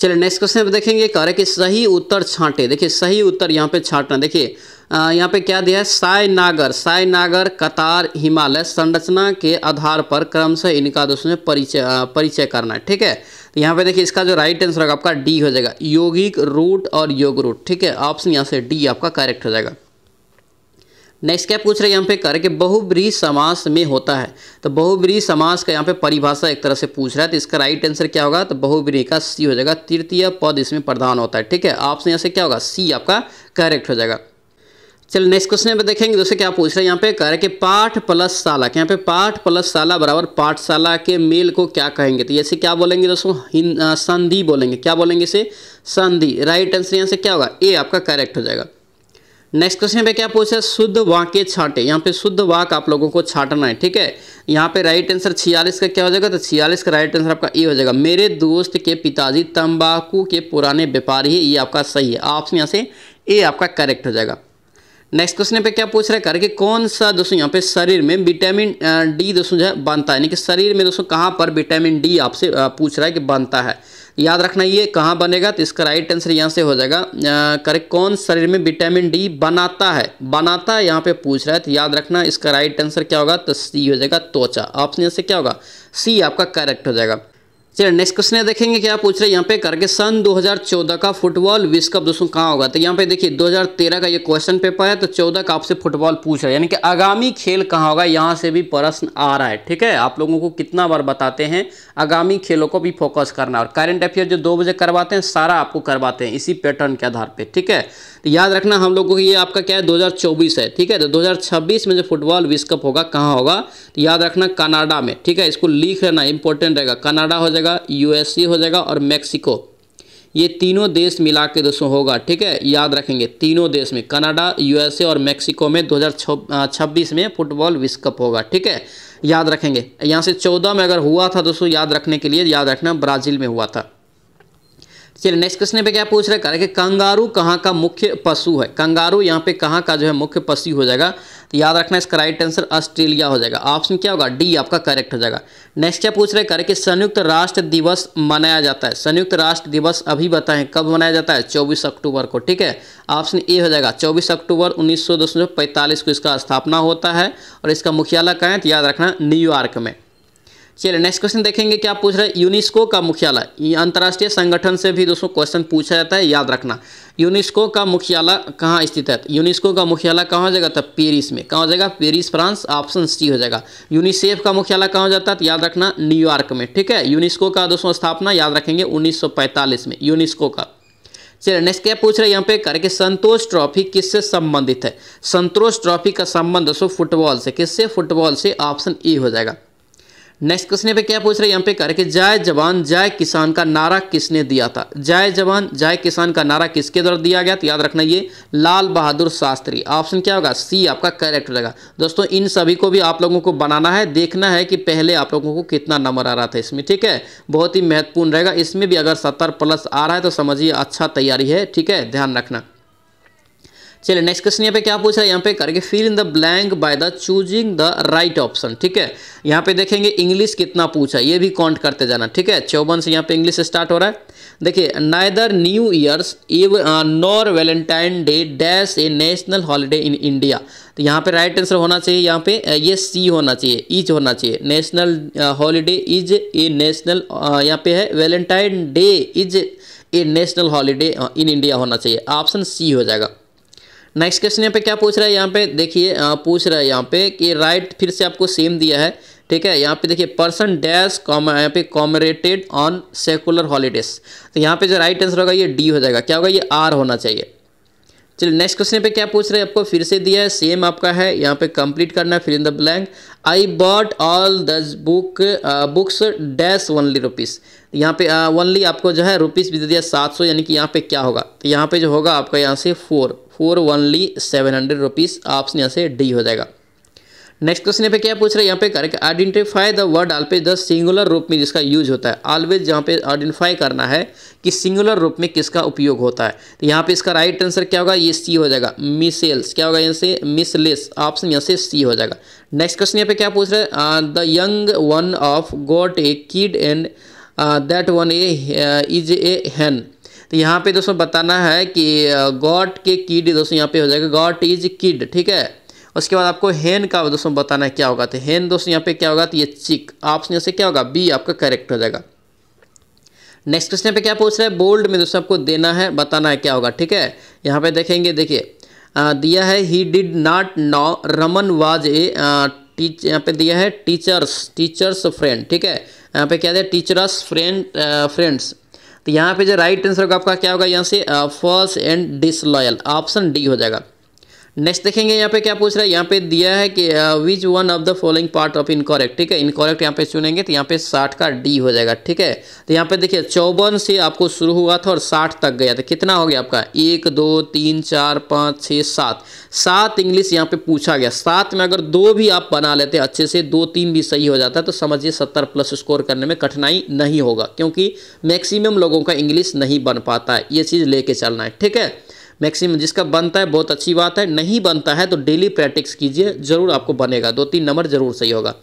चलिए नेक्स्ट क्वेश्चन पर देखेंगे कह रहे कि सही उत्तर छांटे देखिए सही उत्तर यहाँ पे छांटना देखिए यहाँ पे क्या दिया है साय नागर साय नागर कतार हिमालय संरचना के आधार पर क्रम से इनका दोस्तों परिचय परिचय करना है ठीक है तो यहाँ पे देखिए इसका जो राइट आंसर होगा आपका डी हो जाएगा योगिक रूट और योग रूट ठीक है ऑप्शन यहाँ से डी आपका करेक्ट हो जाएगा नेक्स्ट क्या पूछ रहे हैं यहाँ पे कर कि बहुब्री समास में होता है तो बहुब्री समास का यहाँ पे परिभाषा एक तरह से पूछ रहा है तो इसका राइट आंसर क्या होगा तो बहुब्री का सी हो जाएगा तृतीय पद इसमें प्रधान होता है ठीक है आपसे यहाँ से क्या होगा सी आपका करेक्ट हो जाएगा चलो नेक्स्ट क्वेश्चन में देखेंगे दोस्तों क्या पूछ रहे हैं यहाँ पे कह रहे कि पाठ प्लस शाला यहाँ पे पाठ प्लस शाला बराबर पाठशाला के मेल को क्या कहेंगे तो ऐसे क्या बोलेंगे दोस्तों संधि बोलेंगे क्या बोलेंगे इसे संधि राइट आंसर यहाँ से क्या होगा ए आपका करेक्ट हो जाएगा नेक्स्ट क्वेश्चन पे क्या पूछा है शुद्ध वाक्य छाटे यहाँ पे शुद्ध वाक आप लोगों को छाटना है ठीक है यहाँ पे राइट आंसर छियालीस का क्या हो जाएगा तो छियालीस का राइट आंसर आपका ए हो जाएगा मेरे दोस्त के पिताजी तंबाकू के पुराने व्यापारी है ये आपका सही है आपसे यहाँ से ए आपका करेक्ट हो जाएगा नेक्स्ट क्वेश्चन पे क्या पूछ रहा है करके कौन सा दोस्तों यहाँ पे शरीर में विटामिन डी दोस्तों जो है बनता है यानी कि शरीर में दोस्तों कहाँ पर विटामिन डी आपसे पूछ रहा है कि बनता है याद रखना ये कहाँ बनेगा तो इसका राइट आंसर यहाँ से हो जाएगा करेक्ट कौन शरीर में विटामिन डी बनाता है बनाता है यहाँ पे पूछ रहा है तो याद रखना इसका राइट आंसर क्या होगा तो सी हो जाएगा त्वचा ऑप्शन यहाँ से क्या होगा सी आपका करेक्ट हो जाएगा चलिए नेक्स्ट क्वेश्चन देखेंगे क्या पूछ रहे हैं यहाँ पे करके सन 2014 का फुटबॉल विश्व कप दोस्तों कहाँ होगा तो यहाँ पे देखिए 2013 का ये क्वेश्चन पेपर है तो 14 का आपसे फुटबॉल पूछ रहा है यानी कि आगामी खेल कहाँ होगा यहाँ से भी प्रश्न आ रहा है ठीक है आप लोगों को कितना बार बताते हैं आगामी खेलों को भी फोकस करना और करेंट अफेयर जो दो बजे करवाते हैं सारा आपको करवाते हैं इसी पैटर्न के आधार पर ठीक है तो याद रखना हम लोगों को ये आपका क्या है 2024 है ठीक है तो 2026 में जो फुटबॉल विश्व कप होगा कहाँ होगा तो याद रखना कनाडा में ठीक है इसको लिख लेना इंपॉर्टेंट रहेगा कनाडा हो जाएगा यूएसए हो जाएगा और मैक्सिको ये तीनों देश मिला के दोस्तों होगा ठीक है याद रखेंगे तीनों देश में कनाडा यूएसए और मेक्सिको में दो में फुटबॉल विश्व कप होगा ठीक है याद रखेंगे यहाँ से 14 में अगर हुआ था दोस्तों याद रखने के लिए याद रखना ब्राज़ील में हुआ था चलिए नेक्स्ट क्वेश्चन पे क्या पूछ रहा है कि कंगारू कहाँ का मुख्य पशु है कंगारू यहाँ पे कहाँ का जो है मुख्य पशु हो जाएगा तो याद रखना इसका राइट आंसर ऑस्ट्रेलिया हो जाएगा ऑप्शन क्या होगा डी आपका करेक्ट हो जाएगा नेक्स्ट क्या पूछ रहे कर कि संयुक्त राष्ट्र दिवस मनाया जाता है संयुक्त राष्ट्र दिवस अभी बताएं कब मनाया जाता है चौबीस अक्टूबर को ठीक है ऑप्शन ए हो जाएगा चौबीस अक्टूबर उन्नीस को इसका स्थापना होता है और इसका मुख्यालय कहें तो याद रखना न्यूयॉर्क में चलिए नेक्स्ट क्वेश्चन देखेंगे क्या पूछ रहे हैं यूनिस्को का मुख्यालय अंतर्राष्ट्रीय संगठन से भी दोस्तों क्वेश्चन पूछा जाता है याद रखना यूनिस्को का मुख्यालय कहाँ स्थित है यूनिस्को का मुख्यालय कहाँ हो जाएगा तो पेरिस में कहाँ हो जाएगा पेरिस फ्रांस ऑप्शन सी हो जाएगा यूनिसेफ का मुख्यालय कहाँ हो जाता है तो याद रखना न्यूयॉर्क में ठीक है यूनिस्को का दोस्तों स्थापना याद रखेंगे उन्नीस में यूनिस्को का चलिए नेक्स्ट क्या पूछ रहे हैं यहाँ पे करके संतोष ट्रॉफी किससे संबंधित है संतोष ट्रॉफी का संबंध दोस्तों फुटबॉल से किससे फुटबॉल से ऑप्शन ई हो जाएगा नेक्स्ट क्वेश्चन पे क्या पूछ रहे यहाँ पे कर के जय जवान जय किसान का नारा किसने दिया था जय जवान जय किसान का नारा किसके द्वारा दिया गया तो याद रखना ये लाल बहादुर शास्त्री ऑप्शन क्या होगा सी आपका करेक्ट रहेगा दोस्तों इन सभी को भी आप लोगों को बनाना है देखना है कि पहले आप लोगों को कितना नंबर आ रहा था इसमें ठीक है बहुत ही महत्वपूर्ण रहेगा इसमें भी अगर सत्तर प्लस आ रहा है तो समझिए अच्छा तैयारी है ठीक है ध्यान रखना चलिए नेक्स्ट क्वेश्चन यहाँ पे क्या पूछ रहा है यहाँ पे करके fill in the blank by the choosing the right option ठीक है यहाँ पे देखेंगे इंग्लिश कितना पूछा ये भी काउंट करते जाना ठीक है चौवन से यहाँ पे इंग्लिश स्टार्ट हो रहा है देखिए neither New Year's Eve nor Valentine Day dash a national holiday in India तो यहाँ पे राइट आंसर होना चाहिए यहाँ पे uh, ये सी होना चाहिए इज होना चाहिए national holiday is a national यहाँ पे है Valentine Day is a national holiday in India होना चाहिए ऑप्शन सी हो जाएगा नेक्स्ट क्वेश्चन यहाँ पे क्या पूछ रहा है यहाँ पे देखिए पूछ रहा है यहाँ पे कि राइट फिर से आपको सेम दिया है ठीक है यहाँ पे देखिए पर्सन डैश कॉम यहाँ पे कॉमरेटेड ऑन सेकुलर हॉलीडेज तो यहाँ पे जो राइट आंसर होगा ये डी हो जाएगा क्या होगा ये आर होना चाहिए चलिए नेक्स्ट क्वेश्चन पे क्या पूछ रहे हैं आपको फिर से दिया है सेम आपका है यहाँ पे कंप्लीट करना है फिर in the blank I bought all this book books dash only rupees यहाँ पे वनली uh, आपको जो है रुपीस भी दे दिया सात सौ यानी कि यहाँ पे क्या होगा तो यहाँ पे जो होगा आपका यहाँ से for for only seven hundred rupees आपसे यहाँ से डी हो जाएगा नेक्स्ट क्वेश्चन पे क्या पूछ रहे हैं यहाँ पे कर आइडेंटिफाई द वर्ड आल्पे द सिंगुलर रूप में जिसका यूज होता है ऑलवेज जहाँ पे आइडेंटिफाई करना है कि सिंगुलर रूप में किसका उपयोग होता है तो यहाँ पे इसका राइट आंसर क्या होगा ये सी हो जाएगा मिसेल्स क्या होगा यहाँ से मिसलेस ऑप्शन यहाँ से सी हो जाएगा नेक्स्ट क्वेश्चन यहाँ पे क्या पूछ रहे हैं the young one of goat a kid and that one a is a hen तो यहाँ पे दोस्तों बताना है कि गॉट uh, के किड दोस्तों यहाँ पे हो जाएगा गॉट इज किड ठीक है उसके बाद आपको हेन का दोस्तों बताना है क्या होगा तो हेन दोस्तों यहाँ पे क्या होगा तो ये चिक ऑप्शन यहाँ से क्या होगा बी आपका करेक्ट हो जाएगा नेक्स्ट क्वेश्चन पे क्या पूछ रहा है बोल्ड में दोस्तों आपको देना है बताना है क्या होगा ठीक है यहाँ पे देखेंगे देखिए दिया है he did not know Raman was a teach यहाँ पे दिया है टीचर्स टीचर्स फ्रेंड ठीक है यहाँ पे क्या दिया टीचर्स फ्रेंड फ्रेंड्स तो यहाँ पे जो राइट आंसर होगा आपका क्या होगा यहाँ से false and disloyal option D हो जाएगा नेक्स्ट देखेंगे यहाँ पे क्या पूछ रहा है यहाँ पे दिया है कि which one of the following part of incorrect ठीक है इनकॉरेक्ट यहाँ पे चुनेंगे तो यहाँ पे साठ का डी हो जाएगा ठीक है तो यहाँ पे देखिए चौवन से आपको शुरू हुआ था और साठ तक गया था कितना हो गया आपका एक दो तीन चार पाँच छः सात सात इंग्लिश यहाँ पे पूछा गया सात में अगर दो भी आप बना लेते अच्छे से दो तीन भी सही हो जाता है तो समझिए सत्तर प्लस स्कोर करने में कठिनाई नहीं होगा क्योंकि मैक्सिमम लोगों का इंग्लिश नहीं बन पाता है ये चीज़ लेके चलना है ठीक है मैक्सिमम जिसका बनता है बहुत अच्छी बात है नहीं बनता है तो डेली प्रैक्टिस कीजिए जरूर आपको बनेगा दो तीन नंबर जरूर सही होगा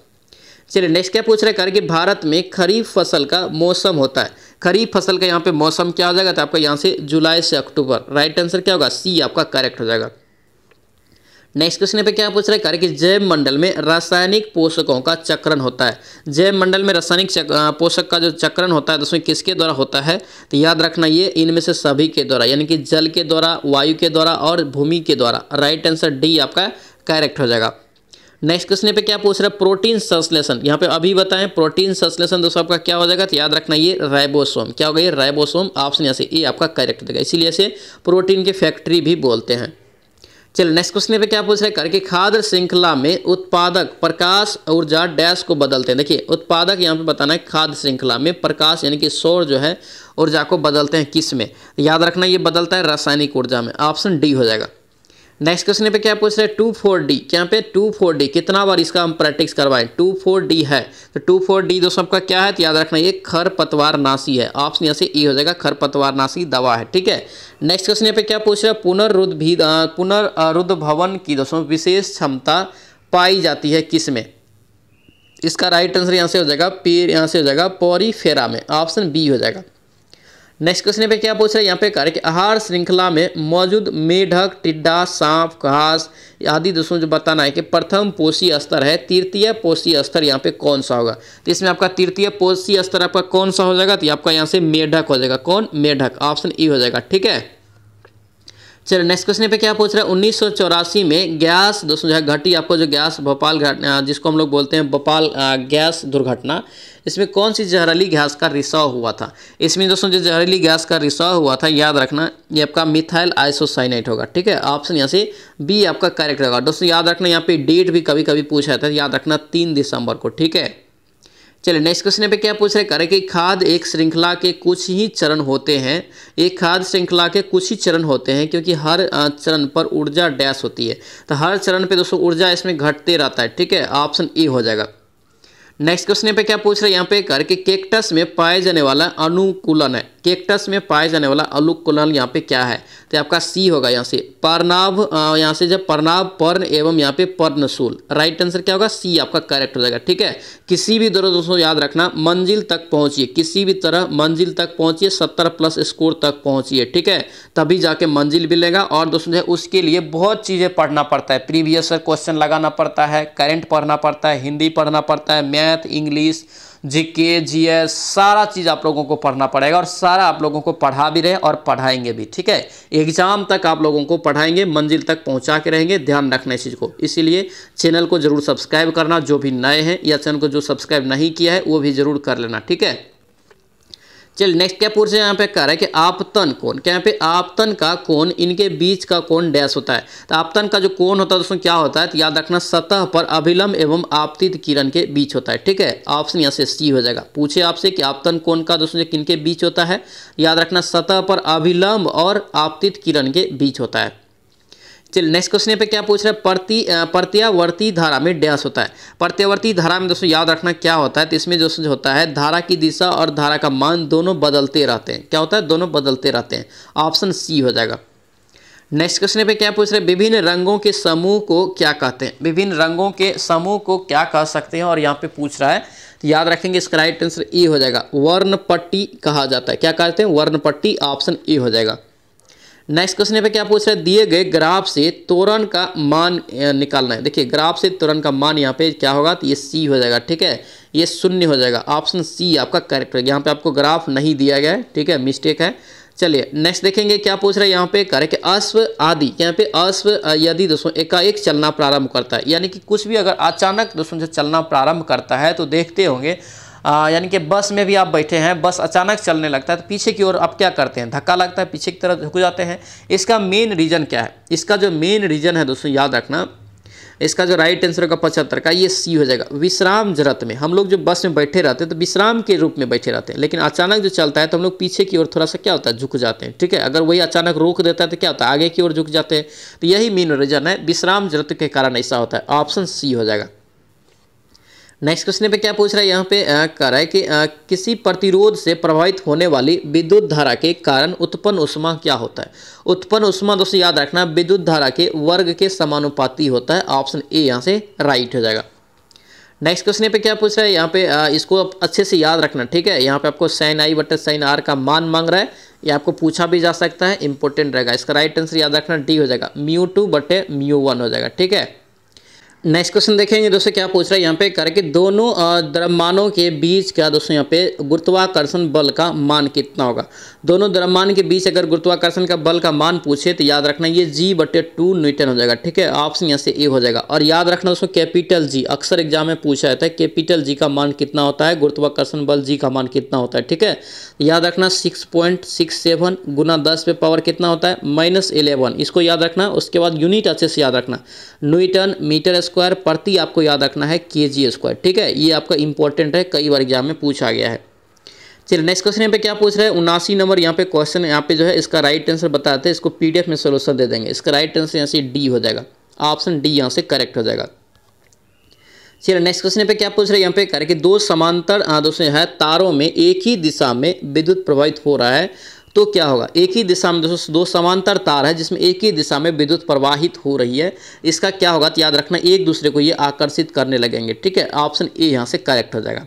चलिए नेक्स्ट क्या पूछ रहे करके भारत में खरीफ फसल का मौसम होता है खरीफ फसल का यहाँ पे मौसम क्या हो जाएगा तो आपका यहाँ से जुलाई से अक्टूबर राइट आंसर क्या होगा सी आपका करेक्ट हो जाएगा नेक्स्ट क्वेश्चन पे क्या पूछ रहे हैं कार्य कि जैव मंडल में रासायनिक पोषकों का चक्रण होता है जैव मंडल में रासायनिक पोषक का जो चक्रण होता है तो उसमें किसके द्वारा होता है तो याद रखना ये इनमें से सभी के द्वारा यानी कि जल के द्वारा वायु के द्वारा और भूमि के द्वारा राइट आंसर डी आपका करेक्ट हो जाएगा नेक्स्ट क्वेश्चन पे क्या पूछ रहा है प्रोटीन संश्लेषण यहाँ पे अभी बताएं प्रोटीन संश्लेषण दोस्तों आपका क्या हो जाएगा तो याद रखना ये राइबोसोम क्या होगा गया राइबोसोम ऑप्शन यहाँ से ये आपका करेक्ट देगा इसीलिए इसे प्रोटीन की फैक्ट्री भी बोलते हैं चलिए नेक्स्ट क्वेश्चन पे क्या पूछ रहे करके खाद्य श्रृंखला में उत्पादक प्रकाश ऊर्जा डैश को बदलते हैं देखिए उत्पादक यहाँ पे बताना है खाद्य श्रृंखला में प्रकाश यानी कि सौर जो है ऊर्जा को बदलते हैं किस में याद रखना ये बदलता है रासायनिक ऊर्जा में ऑप्शन डी हो जाएगा नेक्स्ट क्वेश्चन पे क्या पूछ रहे हैं टू फोर डी क्या पे टू फोर डी कितना बार इसका हम प्रैक्टिस करवाएं टू फोर डी है तो टू फोर डी दो सबका क्या है तो याद रखना ये खर पतवार नाशी है ऑप्शन यहाँ से ई e हो जाएगा खर पतवार नाशी दवा है ठीक है नेक्स्ट क्वेश्चन पे क्या पूछ रहे हैं पुनर्रुद भी पुनरुद्ध भवन की दोस्तों विशेष क्षमता पाई जाती है किस में इसका राइट आंसर यहाँ से हो जाएगा पेर यहाँ से हो जाएगा पौरी फेरा में ऑप्शन बी हो जाएगा नेक्स्ट क्वेश्चन पे क्या पूछ रहे हैं यहाँ पे कार्य के आहार श्रृंखला में मौजूद मेढक टिड्डा सांप घास आदि दोस्तों जो बताना है कि प्रथम पोषी स्तर है तृतीय पोषी स्तर यहाँ पे कौन सा होगा तो इसमें आपका तृतीय पोषी स्तर आपका कौन सा हो जाएगा तो आपका यहाँ से मेढक हो जाएगा कौन मेढक ऑप्शन ई हो जाएगा ठीक है चलो नेक्स्ट क्वेश्चन पे क्या पूछ रहा है उन्नीस में गैस दोस्तों जो है घटी आपको जो गैस भोपाल घटना जिसको हम लोग बोलते हैं भोपाल गैस दुर्घटना इसमें कौन सी जहरीली गैस का रिसाव हुआ था इसमें दोस्तों जो जहरीली गैस का रिसाव हुआ था याद रखना ये आपका मिथाइल आइसोसाइनाइट होगा ठीक है ऑप्शन यहाँ से बी आपका करेक्ट होगा दोस्तों याद रखना यहाँ पे डेट भी कभी कभी पूछा जाता है याद रखना तीन दिसंबर को ठीक है चलिए नेक्स्ट क्वेश्चन पे क्या पूछ रहे करें कि खाद एक श्रृंखला के कुछ ही चरण होते हैं एक खाद श्रृंखला के कुछ ही चरण होते हैं क्योंकि हर चरण पर ऊर्जा डैश होती है तो हर चरण पे दोस्तों ऊर्जा इसमें घटते रहता है ठीक है ऑप्शन ई हो जाएगा नेक्स्ट क्वेश्चन पे क्या पूछ रहे हैं यहाँ पे कर के केक्टस में पाए जाने वाला अनुकूलन है केक्टस में पाए जाने वाला अनुकूलन यहाँ पे क्या है तो आपका सी होगा यहाँ से परनाभ यहाँ से जब परनाभ पर्ण एवं यहाँ पे पर्णशूल राइट आंसर क्या होगा सी आपका करेक्ट हो जाएगा ठीक है किसी भी तरह दोस्तों याद रखना मंजिल तक पहुँचिए किसी भी तरह मंजिल तक पहुँचिए सत्तर प्लस स्कोर तक पहुँचिए ठीक है तभी जाके मंजिल मिलेगा और दोस्तों उसके लिए बहुत चीज़ें पढ़ना पड़ता है प्रीवियस क्वेश्चन लगाना पड़ता है करेंट पढ़ना पड़ता है हिंदी पढ़ना पड़ता है मैथ इंग्लिश जीके जीएस सारा चीज़ आप लोगों को पढ़ना पड़ेगा और सारा आप लोगों को पढ़ा भी रहे और पढ़ाएंगे भी ठीक है एग्जाम तक आप लोगों को पढ़ाएंगे मंजिल तक पहुंचा के रहेंगे ध्यान रखना इस चीज़ को इसीलिए चैनल को जरूर सब्सक्राइब करना जो भी नए हैं या चैनल को जो सब्सक्राइब नहीं किया है वो भी जरूर कर लेना ठीक है चलिए नेक्स्ट क्या पूछ रहे हैं यहाँ पे कह रहा है कि आपतन कोण क्या यहाँ पे आपतन का कोण इनके बीच का कोण डैश होता है तो आपतन का जो कोण होता है दोस्तों क्या होता है तो याद रखना सतह पर अभिलंब एवं आपतित किरण के बीच होता है ठीक है ऑप्शन यहाँ से सी हो जाएगा पूछे आपसे कि आपतन कोण का दोस्तों किन के बीच होता है याद रखना सतह पर अभिलंब और आपतित किरण के बीच होता है चलिए नेक्स्ट क्वेश्चन पे क्या पूछ रहे प्रति प्रत्यावर्ती धारा में डैश होता है प्रत्यावर्ती धारा में दोस्तों याद रखना क्या होता है तो इसमें जो होता है धारा की दिशा और धारा का मान दोनों बदलते रहते हैं क्या होता है दोनों बदलते रहते हैं ऑप्शन सी हो जाएगा नेक्स्ट क्वेश्चन पे क्या पूछ रहे हैं विभिन्न रंगों के समूह को क्या कहते हैं विभिन्न रंगों के समूह को क्या कह सकते हैं और यहाँ पे पूछ रहा है तो याद रखेंगे इसका राइट आंसर ई हो जाएगा वर्ण पट्टी कहा जाता है क्या कहते हैं वर्ण पट्टी ऑप्शन ई हो जाएगा नेक्स्ट क्वेश्चन पे क्या पूछ रहा है दिए गए ग्राफ से तोरण का मान निकालना है देखिए ग्राफ से तोरण का मान यहाँ पे क्या होगा तो ये सी हो जाएगा ठीक है ये शून्य हो जाएगा ऑप्शन सी आपका करेक्ट होगा यहाँ पे आपको ग्राफ नहीं दिया गया है ठीक है मिस्टेक है चलिए नेक्स्ट देखेंगे क्या पूछ रहा है यहाँ पे करेक्ट अश्व आदि यहाँ पे अश्व यदि दोस्तों एकाएक चलना प्रारंभ करता है यानी कि कुछ भी अगर अचानक दोस्तों से चलना प्रारंभ करता है तो देखते होंगे यानी कि बस में भी आप बैठे हैं बस अचानक चलने लगता है तो पीछे की ओर आप क्या करते हैं धक्का लगता है पीछे की तरफ झुक जाते हैं इसका मेन रीज़न क्या है इसका जो मेन रीज़न है दोस्तों याद रखना इसका जो राइट आंसर होगा पचहत्तर का ये सी हो जाएगा विश्राम जरत में हम लोग जो बस में बैठे रहते हैं तो विश्राम के रूप में बैठे रहते हैं लेकिन अचानक जो चलता है तो हम लोग पीछे की ओर थोड़ा सा क्या होता है झुक जाते हैं ठीक है अगर वही अचानक रोक देता है तो क्या होता है आगे की ओर झुक जाते हैं तो यही मेन रीजन है विश्राम जरत के कारण ऐसा होता है ऑप्शन सी हो जाएगा नेक्स्ट क्वेश्चन पे क्या पूछ रहा है यहाँ पे कह रहा है कि आ, किसी प्रतिरोध से प्रभावित होने वाली विद्युत धारा के कारण उत्पन्न उष्मा क्या होता है उत्पन्न उष्मा दोस्तों याद रखना विद्युत धारा के वर्ग के समानुपाती होता है ऑप्शन ए यहाँ से राइट हो जाएगा नेक्स्ट क्वेश्चन पे क्या पूछ रहा है यहाँ पे आ, इसको अच्छे से याद रखना ठीक है यहाँ पे आपको साइन आई बटे साइन आर का मान मांग रहा है ये आपको पूछा भी जा सकता है इंपॉर्टेंट रहेगा इसका राइट आंसर याद रखना डी हो जाएगा म्यू टू बटे म्यू वन हो जाएगा ठीक है नेक्स्ट क्वेश्चन देखेंगे दोस्तों क्या पूछ रहा है यहाँ पे कर दोनों द्रव्यमानों के बीच क्या दोस्तों यहाँ पे गुरुत्वाकर्षण बल का मान कितना होगा दोनों द्रव्यमान के बीच अगर गुरुत्वाकर्षण का बल का मान पूछे तो याद रखना ये जी बटे टू न्यूटन हो जाएगा ठीक है ऑप्शन यहाँ से ए हो जाएगा और याद रखना दोस्तों कैपिटल जी अक्सर एग्जाम में पूछा जाता है कैपिटल जी का मान कितना होता है गुरुत्वाकर्षण बल जी का मान कितना होता है ठीक है याद रखना सिक्स पॉइंट सिक्स सेवन गुना दस पे पावर कितना होता है माइनस इलेवन इसको याद रखना उसके बाद यूनिट अच्छे से याद रखना न्यूटन मीटर स्क्वायर प्रति आपको याद रखना है के स्क्वायर ठीक है ये आपका इंपॉर्टेंट है कई बार एग्जाम में पूछा गया है चलिए नेक्स्ट क्वेश्चन यहाँ पे क्या पूछ रहे हैं उनासी नंबर यहाँ पे क्वेश्चन यहाँ पे जो है इसका राइट आंसर बताते हैं इसको पीडीएफ में सोल्यूशन दे देंगे इसका राइट आंसर यहाँ से डी हो जाएगा ऑप्शन डी यहाँ से करेक्ट हो जाएगा चलिए नेक्स्ट क्वेश्चन पे क्या पूछ रहे हैं यहाँ पे कह रहे कि दो समांतर दोस्तों है तारों में एक ही दिशा में विद्युत प्रवाहित हो रहा है तो क्या होगा एक ही दिशा में दोस्तों दो समांतर तार है जिसमें एक ही दिशा में विद्युत प्रवाहित हो रही है इसका क्या होगा तो याद रखना एक दूसरे को ये आकर्षित करने लगेंगे ठीक है ऑप्शन ए यहाँ से करेक्ट हो जाएगा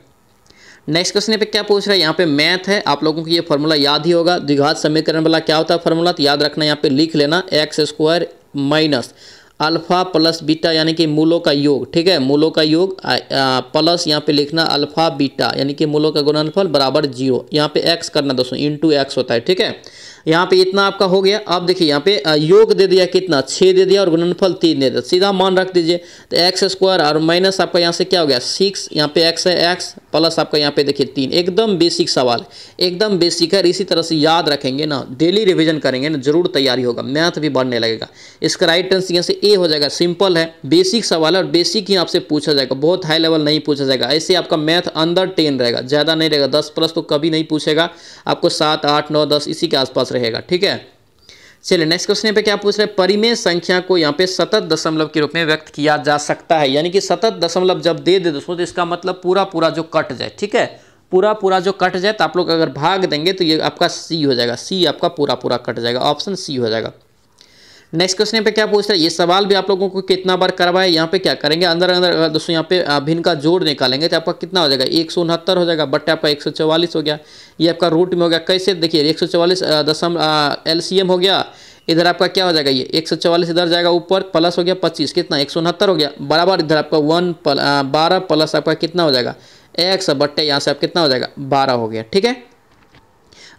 नेक्स्ट क्वेश्चन पे क्या पूछ रहा है यहाँ पे मैथ है आप लोगों को ये फॉर्मूला याद ही होगा द्विघात समीकरण वाला क्या होता है फॉर्मूला तो याद रखना यहाँ पे लिख लेना x square minus alpha plus beta यानी कि मूलों का योग ठीक है मूलों का योग प्लस यहाँ पे लिखना अल्फा बीटा यानी कि मूलों का गुणनफल बराबर जीरो यहाँ पे एक्स करना दोस्तों इंटू एक्स होता है ठीक है यहाँ पे इतना आपका हो गया अब देखिए यहाँ पे योग दे दिया कितना छः दे दिया और गुणनफल तीन दे दिया सीधा मान रख दीजिए तो एक्स स्क्वायर और माइनस आपका यहाँ से क्या हो गया सिक्स यहाँ पे एक्स है एक्स प्लस आपका यहाँ पे देखिए तीन एकदम बेसिक सवाल एकदम बेसिक है इसी तरह से याद रखेंगे ना डेली रिविजन करेंगे ना जरूर तैयारी होगा मैथ भी बढ़ने लगेगा इसका राइट आंसर यहाँ से ए हो जाएगा सिंपल है बेसिक सवाल है और बेसिक ही आपसे पूछा जाएगा बहुत हाई लेवल नहीं पूछा जाएगा ऐसे आपका मैथ अंदर टेन रहेगा ज़्यादा नहीं रहेगा दस प्लस तो कभी नहीं पूछेगा आपको सात आठ नौ दस इसी के आसपास रहेगा ठीक है चलिए नेक्स्ट क्वेश्चन पे क्या पूछ रहे हैं परिमेय संख्या को यहाँ पे सतत दशमलव के रूप में व्यक्त किया जा सकता है यानी कि सतत दशमलव जब दे दे दोस्तों तो इसका मतलब पूरा पूरा जो कट जाए ठीक है पूरा पूरा जो कट जाए तो आप लोग अगर भाग देंगे तो ये आपका सी हो जाएगा सी आपका पूरा पूरा कट जाएगा ऑप्शन सी हो जाएगा नेक्स्ट क्वेश्चन पे क्या पूछ रहा है ये सवाल भी आप लोगों को कितना बार करवाए यहाँ पे क्या करेंगे अंदर अंदर दोस्तों यहाँ पे भिन्न का जोड़ निकालेंगे तो आपका कितना हो जाएगा एक हो जाएगा बट आपका एक हो गया ये आपका रूट में हो गया कैसे देखिए एक दशम एलसीएम हो गया इधर आपका क्या हो जाएगा ये एक सौ इधर जाएगा ऊपर प्लस हो गया पच्चीस कितना एक सौ उनहत्तर हो गया बराबर इधर आपका वन बारह प्लस आपका कितना हो जाएगा एक्स बट्टे यहाँ से आप कितना हो जाएगा बारह हो गया ठीक है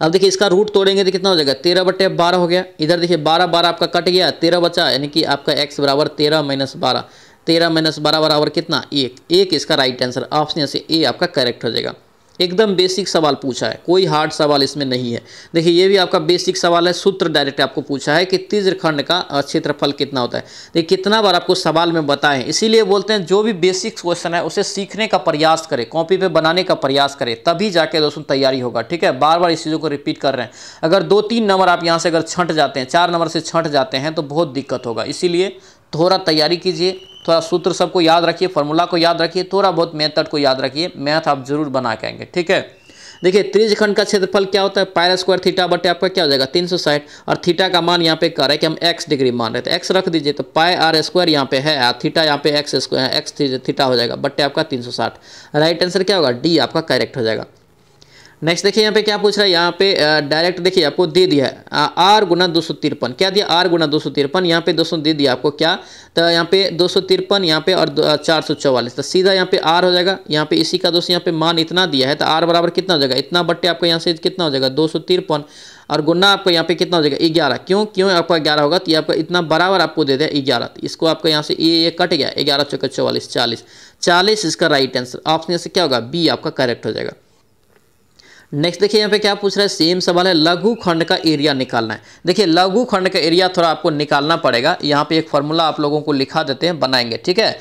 अब देखिए इसका रूट तोड़ेंगे तो कितना हो जाएगा तेरह बटे बारह हो गया इधर देखिए बारह बारह आपका कट गया तेरह बचा यानी कि आपका एक्स बराबर तेरह माइनस बारह तेरह माइनस बारह बराबर कितना एक एक इसका राइट आंसर ऑप्शन से ए आपका करेक्ट हो जाएगा एकदम बेसिक सवाल पूछा है कोई हार्ड सवाल इसमें नहीं है देखिए ये भी आपका बेसिक सवाल है सूत्र डायरेक्ट आपको पूछा है कि तीज्रखंड का क्षेत्रफल कितना होता है देखिए कितना बार आपको सवाल में बताएं इसीलिए बोलते हैं जो भी बेसिक क्वेश्चन है उसे सीखने का प्रयास करें कॉपी पे बनाने का प्रयास करें तभी जाके दोस्तों तैयारी होगा ठीक है बार बार इस चीज़ों को रिपीट कर रहे हैं अगर दो तीन नंबर आप यहाँ से अगर छंट जाते हैं चार नंबर से छंट जाते हैं तो बहुत दिक्कत होगा इसीलिए थोड़ा तैयारी कीजिए थोड़ा सूत्र सबको याद रखिए फॉर्मूला को याद रखिए थोड़ा बहुत मेथड को याद रखिए मैथ आप जरूर बना के आएंगे ठीक है देखिए त्रिजखंड का क्षेत्रफल क्या होता है पायर स्क्वायर थीटा बटे आपका क्या हो जाएगा तीन सौ साठ और थीटा का मान यहाँ पे कर रहा है कि हम एक्स डिग्री मान रहे थे एक्स रख दीजिए तो पाए आर स्क्वायर यहाँ पे है थीटा यहाँ पे एक्स स्क्वायर एक्स थीटा हो जाएगा बट्टे आपका तीन सौ साठ राइट आंसर क्या होगा डी आपका करेक्ट हो जाएगा नेक्स्ट देखिए यहाँ पे क्या पूछ रहा है यहाँ पे डायरेक्ट देखिए आपको दे दिया है आर गुना दो सौ तिरपन क्या दिया आर गुना दो सौ तिरपन यहाँ पे दोस्तों दे दिया आपको क्या तो यहाँ पे दो सौ तिरपन यहाँ पे और चार सौ चौवालीस तो सीधा यहाँ पे आर हो जाएगा यहाँ पे इसी का दोस्तों यहाँ पे मान इतना दिया है तो आर बराबर कितना हो जाएगा इतना बट्टे आपको यहाँ से कितना हो जाएगा दो सौ तिरपन और गुना आपको यहाँ पे कितना हो जाएगा ग्यारह क्यों क्यों आपका ग्यारह होगा तो ये आपका इतना बराबर आपको दे दिया ग्यारह तो इसको आपको यहाँ से ये ये कट गया ग्यारह चौके चौवालीस चालीस चालीस इसका राइट आंसर ऑप्शन से क्या होगा बी आपका करेक्ट हो जाएगा नेक्स्ट देखिए यहाँ पे क्या पूछ रहा है सेम सवाल है लघु खंड का एरिया निकालना है देखिए लघु खंड का एरिया थोड़ा आपको निकालना पड़ेगा यहाँ पे एक फॉर्मूला आप लोगों को लिखा देते हैं बनाएंगे ठीक है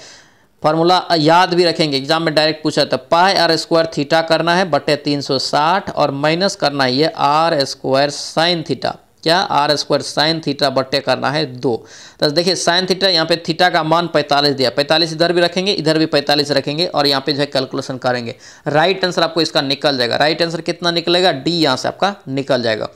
फॉर्मूला याद भी रखेंगे एग्जाम में डायरेक्ट पूछा था पाए आर स्क्वायर थीटा करना है बटे 360 और माइनस करना है ये आर स्क्वायर साइन थीटा क्या आर स्क्वायर साइन थीटा बट्टे करना है दो तो देखिए साइन थीटा यहाँ पे थीटा का मान 45 दिया 45 इधर भी रखेंगे इधर भी 45 रखेंगे और यहाँ पे जो है कैलकुलेशन करेंगे राइट आंसर आपको इसका निकल जाएगा राइट आंसर कितना निकलेगा डी यहाँ से आपका निकल जाएगा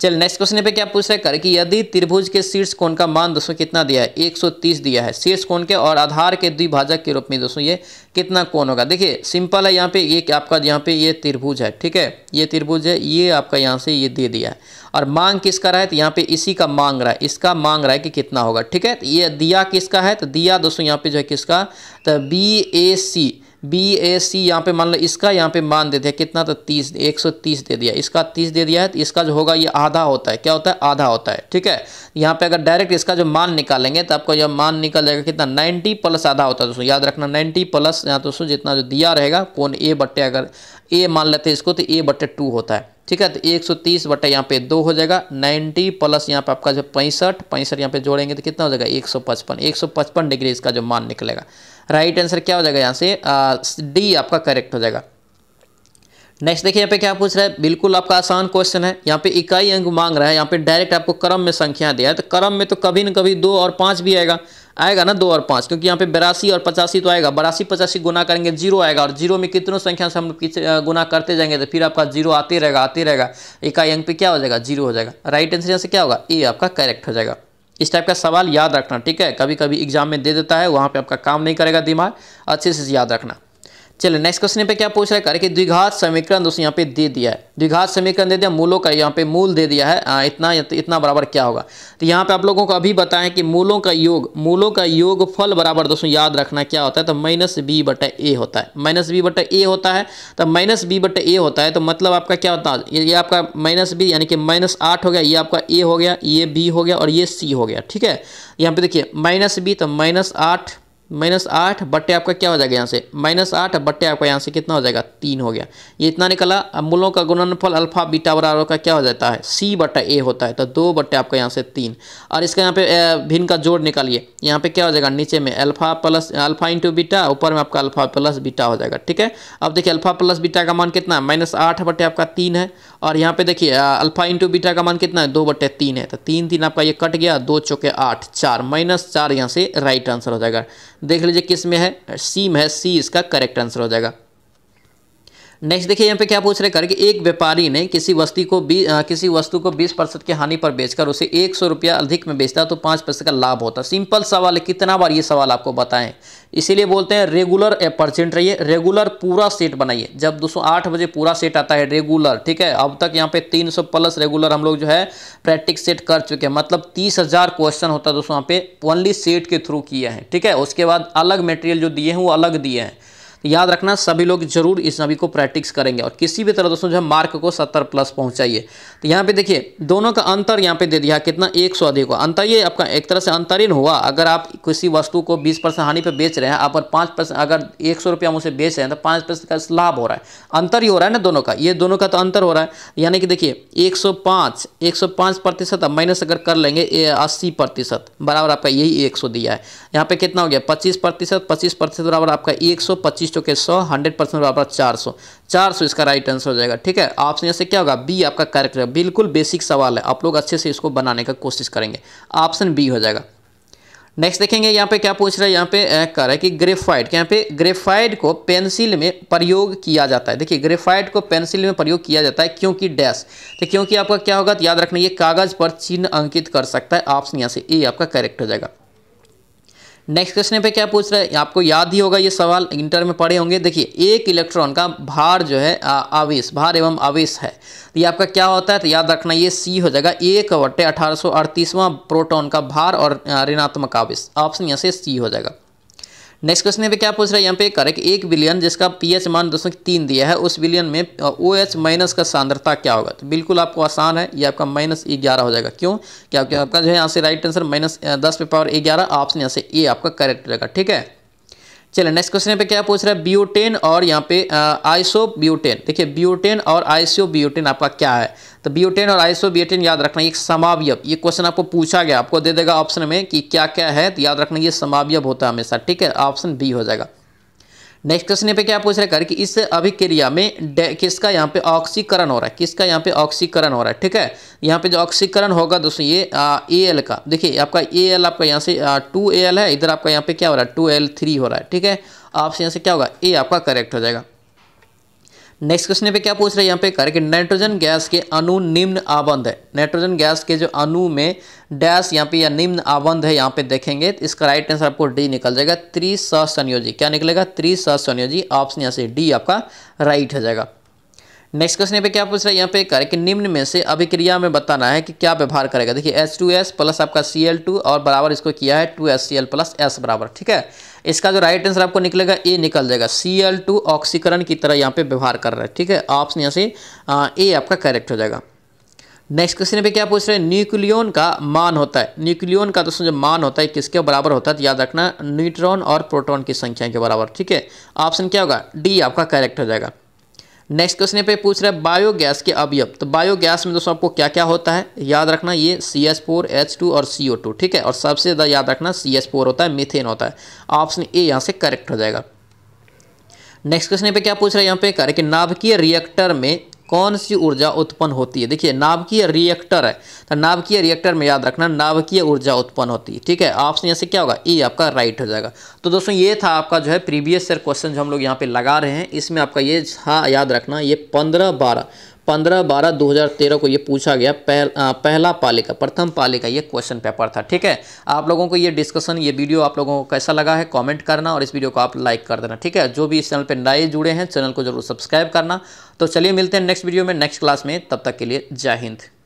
चल नेक्स्ट क्वेश्चन पे क्या पूछ रहे कर कि यदि त्रिभुज के शीर्ष कोण का मान दोस्तों कितना दिया है 130 दिया है शीर्ष कोण के और आधार के द्विभाजक के रूप में दोस्तों ये कितना कोण होगा देखिए सिंपल है यहाँ पे ये आपका यहाँ पे ये त्रिभुज है ठीक है ये त्रिभुज है ये आपका यहाँ से ये दे दिया है और मांग किसका रहा है तो यहाँ पे इसी का मांग रहा है इसका मांग रहा है कि कितना होगा ठीक है तो ये दिया किसका है तो दिया दोस्तों यहाँ पे जो है किसका तो बी ए सी बी ए सी यहाँ पे मान लो इसका यहाँ पे मान दे दिया कितना तो तीस एक सौ तीस दे दिया इसका तीस दे दिया है तो इसका जो होगा ये आधा होता है क्या होता है आधा होता है ठीक है यहाँ पे अगर डायरेक्ट इसका जो मान निकालेंगे तो आपको यह मान निकल जाएगा कितना नाइन्टी प्लस आधा होता है दोस्तों याद रखना नाइन्टी प्लस यहाँ दोस्तों जितना जो दिया रहेगा कौन ए बट्टे अगर ए मान लेते इसको तो ए बट्टे टू होता है ठीक है तो एक सौ तीस बटे यहाँ पे दो हो जाएगा नाइन्टी प्लस यहाँ पे आपका जो पैंसठ पैंसठ यहाँ पे जोड़ेंगे तो कितना हो जाएगा एक सौ पचपन एक सौ पचपन डिग्री इसका जो मान निकलेगा राइट आंसर क्या हो जाएगा यहाँ से डी आपका करेक्ट हो जाएगा नेक्स्ट देखिए यहाँ पे क्या पूछ रहा है बिल्कुल आपका आसान क्वेश्चन है यहाँ पे इकाई अंक मांग रहा है यहाँ पे डायरेक्ट आपको क्रम में संख्या दिया है तो क्रम में तो कभी ना कभी दो और पाँच भी आएगा आएगा ना दो और पाँच क्योंकि यहाँ पे बरासी और पचासी तो आएगा बरासी पचासी गुना करेंगे जीरो आएगा और जीरो में कितनों संख्या से हम गुना करते जाएंगे तो फिर आपका जीरो आते रहेगा आते रहेगा इकाई अंक पे क्या हो जाएगा जीरो हो जाएगा राइट आंसर यहाँ से क्या होगा ए आपका करेक्ट हो जाएगा इस टाइप का सवाल याद रखना ठीक है कभी कभी एग्जाम में दे देता है वहाँ पे आपका काम नहीं करेगा दिमाग अच्छे से याद रखना चलो नेक्स्ट क्वेश्चन पे क्या पूछ रहा है करके द्विघात समीकरण दोस्तों यहाँ पे दे दिया है द्विघात समीकरण दे दिया मूलों का यहाँ पे मूल दे दिया है आ, इतना इतना बराबर क्या होगा तो यहाँ पे आप लोगों को अभी बताएं कि मूलों का योग मूलों का योग फल बराबर दोस्तों याद रखना क्या होता है तो माइनस बी बटा ए होता है माइनस बी बटा ए होता है तो माइनस बी बटा ए होता है तो मतलब आपका क्या होता है ये आपका माइनस बी यानी कि माइनस आठ हो गया ये आपका ए हो गया ये बी हो गया और ये सी हो गया ठीक है यहाँ पे देखिए माइनस बी तो माइनस आठ माइनस आठ बट्टे आपका क्या हो जाएगा यहाँ से माइनस आठ बट्टे आपका यहाँ से कितना हो जाएगा तीन हो गया ये इतना निकला अब मूलों का गुणनफल अल्फा बीटा बराबर का क्या हो जाता है सी बट्टा ए होता है तो दो बट्टे आपका यहाँ से तीन और इसका यहाँ पे भिन्न का जोड़ निकालिए यहाँ पे क्या हो जाएगा नीचे में alpha plus alpha into beta ऊपर में आपका अल्फा प्लस बीटा हो जाएगा ठीक है अब देखिए अल्फा प्लस बीटा का मान कितना है माइनस आठ बट्टे आपका तीन है और यहाँ पे देखिए अल्फा इंटू बीटा का मान कितना है दो बटे तीन है तो तीन तीन आपका ये कट गया दो चौके आठ चार माइनस चार यहाँ से राइट आंसर हो जाएगा देख लीजिए किस में है सी में है सी इसका करेक्ट आंसर हो जाएगा नेक्स्ट देखिए यहाँ पे क्या पूछ रहे कर कि एक व्यापारी ने किसी वस्ती को बी आ, किसी वस्तु को 20 परसेंट की हानि पर बेचकर उसे एक सौ रुपया अधिक में बेचता तो पाँच परसेंट का लाभ होता सिंपल सवाल है कितना बार ये सवाल आपको बताएं इसीलिए बोलते हैं रेगुलर परसेंट रहिए रेगुलर पूरा सेट बनाइए जब दोस्तों आठ बजे पूरा सेट आता है रेगुलर ठीक है अब तक यहाँ पे तीन प्लस रेगुलर हम लोग जो है प्रैक्टिस सेट कर चुके हैं मतलब तीस हज़ार क्वेश्चन होता है दोस्तों यहाँ पे ओनली सेट के थ्रू किए हैं ठीक है उसके बाद अलग मेटेरियल जो दिए हैं वो अलग दिए हैं तो याद रखना सभी लोग जरूर इस नबी को प्रैक्टिस करेंगे और किसी भी तरह दोस्तों जो है मार्क को सत्तर प्लस पहुंचाइए तो यहाँ पे देखिए दोनों का अंतर यहाँ पे दे दिया कितना एक सौ अधिक हुआ अंतर ये आपका एक तरह से अंतरीन हुआ अगर आप किसी वस्तु को बीस परसेंट हानि पर बेच रहे हैं आप पाँच परसेंट अगर एक सौ रुपया मुझसे बेच रहे हैं तो पाँच परसेंट का लाभ हो रहा है अंतर ही हो रहा है ना दोनों का ये दोनों का तो अंतर हो रहा है यानी कि देखिए एक सौ पाँच एक सौ पाँच प्रतिशत माइनस अगर कर लेंगे अस्सी प्रतिशत बराबर आपका यही एक सौ दिया है यहाँ पे कितना हो गया पच्चीस प्रतिशत पच्चीस प्रतिशत बराबर आपका एक सौ पच्चीस पच्चीस चौके सौ हंड्रेड परसेंट बराबर चार सौ चार सौ इसका राइट आंसर हो जाएगा ठीक है ऑप्शन यहाँ से क्या होगा बी आपका करेक्ट है बिल्कुल बेसिक सवाल है आप लोग अच्छे से इसको बनाने का कोशिश करेंगे ऑप्शन बी हो जाएगा नेक्स्ट देखेंगे यहाँ पे क्या पूछ रहा है यहाँ पे कह रहा है कि ग्रेफाइड यहाँ पे ग्रेफाइड को पेंसिल में प्रयोग किया जाता है देखिए ग्रेफाइड को पेंसिल में प्रयोग किया जाता है क्योंकि डैश तो क्योंकि आपका क्या होगा तो याद रखना ये कागज पर चिन्ह अंकित कर सकता है ऑप्शन यहाँ से ए आपका करेक्ट हो जाएगा नेक्स्ट क्वेश्चन पे क्या पूछ रहा है आपको याद ही होगा ये सवाल इंटर में पढ़े होंगे देखिए एक इलेक्ट्रॉन का भार जो है आवेश भार एवं आवेश है तो ये आपका क्या होता है तो याद रखना ये सी हो जाएगा एक बट्टे अठारह प्रोटॉन का भार और ऋणात्मक आवेश ऑप्शन यहाँ से सी हो जाएगा नेक्स्ट क्वेश्चन पे क्या पूछ रहा है यहाँ पे करेक्ट एक बिलियन जिसका पीएच मान दोस्तों तीन दिया है उस बिलियन में ओ एच माइनस का सांद्रता क्या होगा तो बिल्कुल आपको आसान है ये आपका माइनस ग्यारह हो जाएगा क्यों क्या आपका जो है यहाँ से राइट आंसर माइनस दस पे पावर ग्यारह ऑप्शन यहाँ से ए आपका करेक्ट रहेगा ठीक है चलिए नेक्स्ट क्वेश्चन पे क्या पूछ रहा है ब्यूटेन और यहाँ पे आइसो ब्यूटेन देखिए ब्यूटेन और आइसो ब्यूटेन आपका क्या है तो बियोटेन और आइसोबियोटेन याद रखना एक समावयव ये क्वेश्चन आपको पूछा गया आपको दे देगा ऑप्शन में कि क्या क्या है तो याद रखना ये समावयव होता है हमेशा ठीक है ऑप्शन बी हो जाएगा नेक्स्ट क्वेश्चन पे क्या पूछ रहे कर कि इस अभिक्रिया में किसका यहाँ पे ऑक्सीकरण हो रहा है किसका यहाँ पे ऑक्सीकरण हो रहा है ठीक है यहाँ पे जो ऑक्सीकरण होगा दोस्तों ये ए एल का देखिए आपका ए एल आपका यहाँ से टू ए एल है इधर आपका यहाँ पे क्या हो रहा है टू एल थ्री हो रहा है ठीक है आपसे यहाँ से क्या होगा ए आपका करेक्ट हो जाएगा नेक्स्ट क्वेश्चन पे क्या पूछ रहे हैं यहाँ पे कर कि नाइट्रोजन गैस के अनु निम्न आबंध है नाइट्रोजन गैस के जो अनु में डैश यहाँ पे या निम्न आबंध है यहाँ पे देखेंगे तो इसका राइट आंसर आपको डी निकल जाएगा त्रिस संयोजी क्या निकलेगा त्रिस संयोजी ऑप्शन यहाँ से डी आपका राइट हो जाएगा नेक्स्ट क्वेश्चन पे क्या पूछ रहा है यहाँ पे कह रहा कि निम्न में से अभिक्रिया में बताना है कि क्या व्यवहार करेगा देखिए एस टू एस प्लस आपका सी एल टू और बराबर इसको किया है two S C L plus S बराबर ठीक है इसका जो राइट आंसर आपको निकलेगा ए निकल जाएगा सी एल टू ऑक्सीकरण की तरह यहाँ पे व्यवहार कर रहा है ठीक है ऑप्शन यहाँ से ए आपका करेक्ट हो जाएगा नेक्स्ट क्वेश्चन पे क्या पूछ रहे हैं न्यूक्लियोन का मान होता है न्यूक्लियोन का दोस्तों जो मान होता है किसके बराबर होता है तो याद रखना न्यूट्रॉन और प्रोटॉन की संख्या के बराबर ठीक है ऑप्शन क्या होगा डी आपका करेक्ट हो जाएगा नेक्स्ट क्वेश्चन पे पूछ रहा है बायोगैस के अवयव तो बायोगैस में दोस्तों आपको क्या क्या होता है याद रखना ये C S four H two और सी ओ टू ठीक है और सबसे ज़्यादा याद रखना सी एस फोर होता है मिथेन होता है ऑप्शन ए यहाँ से करेक्ट हो जाएगा नेक्स्ट क्वेश्चन पे क्या पूछ रहा है यहाँ पे कर कि नाभिकीय रिएक्टर में कौन सी ऊर्जा उत्पन्न होती है देखिए नाभिकीय रिएक्टर है तो नाभिकीय रिएक्टर में याद रखना नाभिकीय ऊर्जा उत्पन्न होती है ठीक है ऑप्शन यहाँ से क्या होगा ई e आपका राइट हो जाएगा तो दोस्तों ये था आपका जो है प्रीवियस ईयर क्वेश्चन जो हम लोग यहाँ पे लगा रहे हैं इसमें आपका ये हाँ याद रखना ये पंद्रह बारह पंद्रह बारह दो हज़ार तेरह को ये पूछा गया पहल, आ, पहला का प्रथम पाले का ये क्वेश्चन पेपर था ठीक है आप लोगों को ये डिस्कशन ये वीडियो आप लोगों को कैसा लगा है कमेंट करना और इस वीडियो को आप लाइक कर देना ठीक है जो भी इस चैनल पर नए जुड़े हैं चैनल को जरूर सब्सक्राइब करना तो चलिए मिलते हैं नेक्स्ट वीडियो में नेक्स्ट क्लास में तब तक के लिए जय हिंद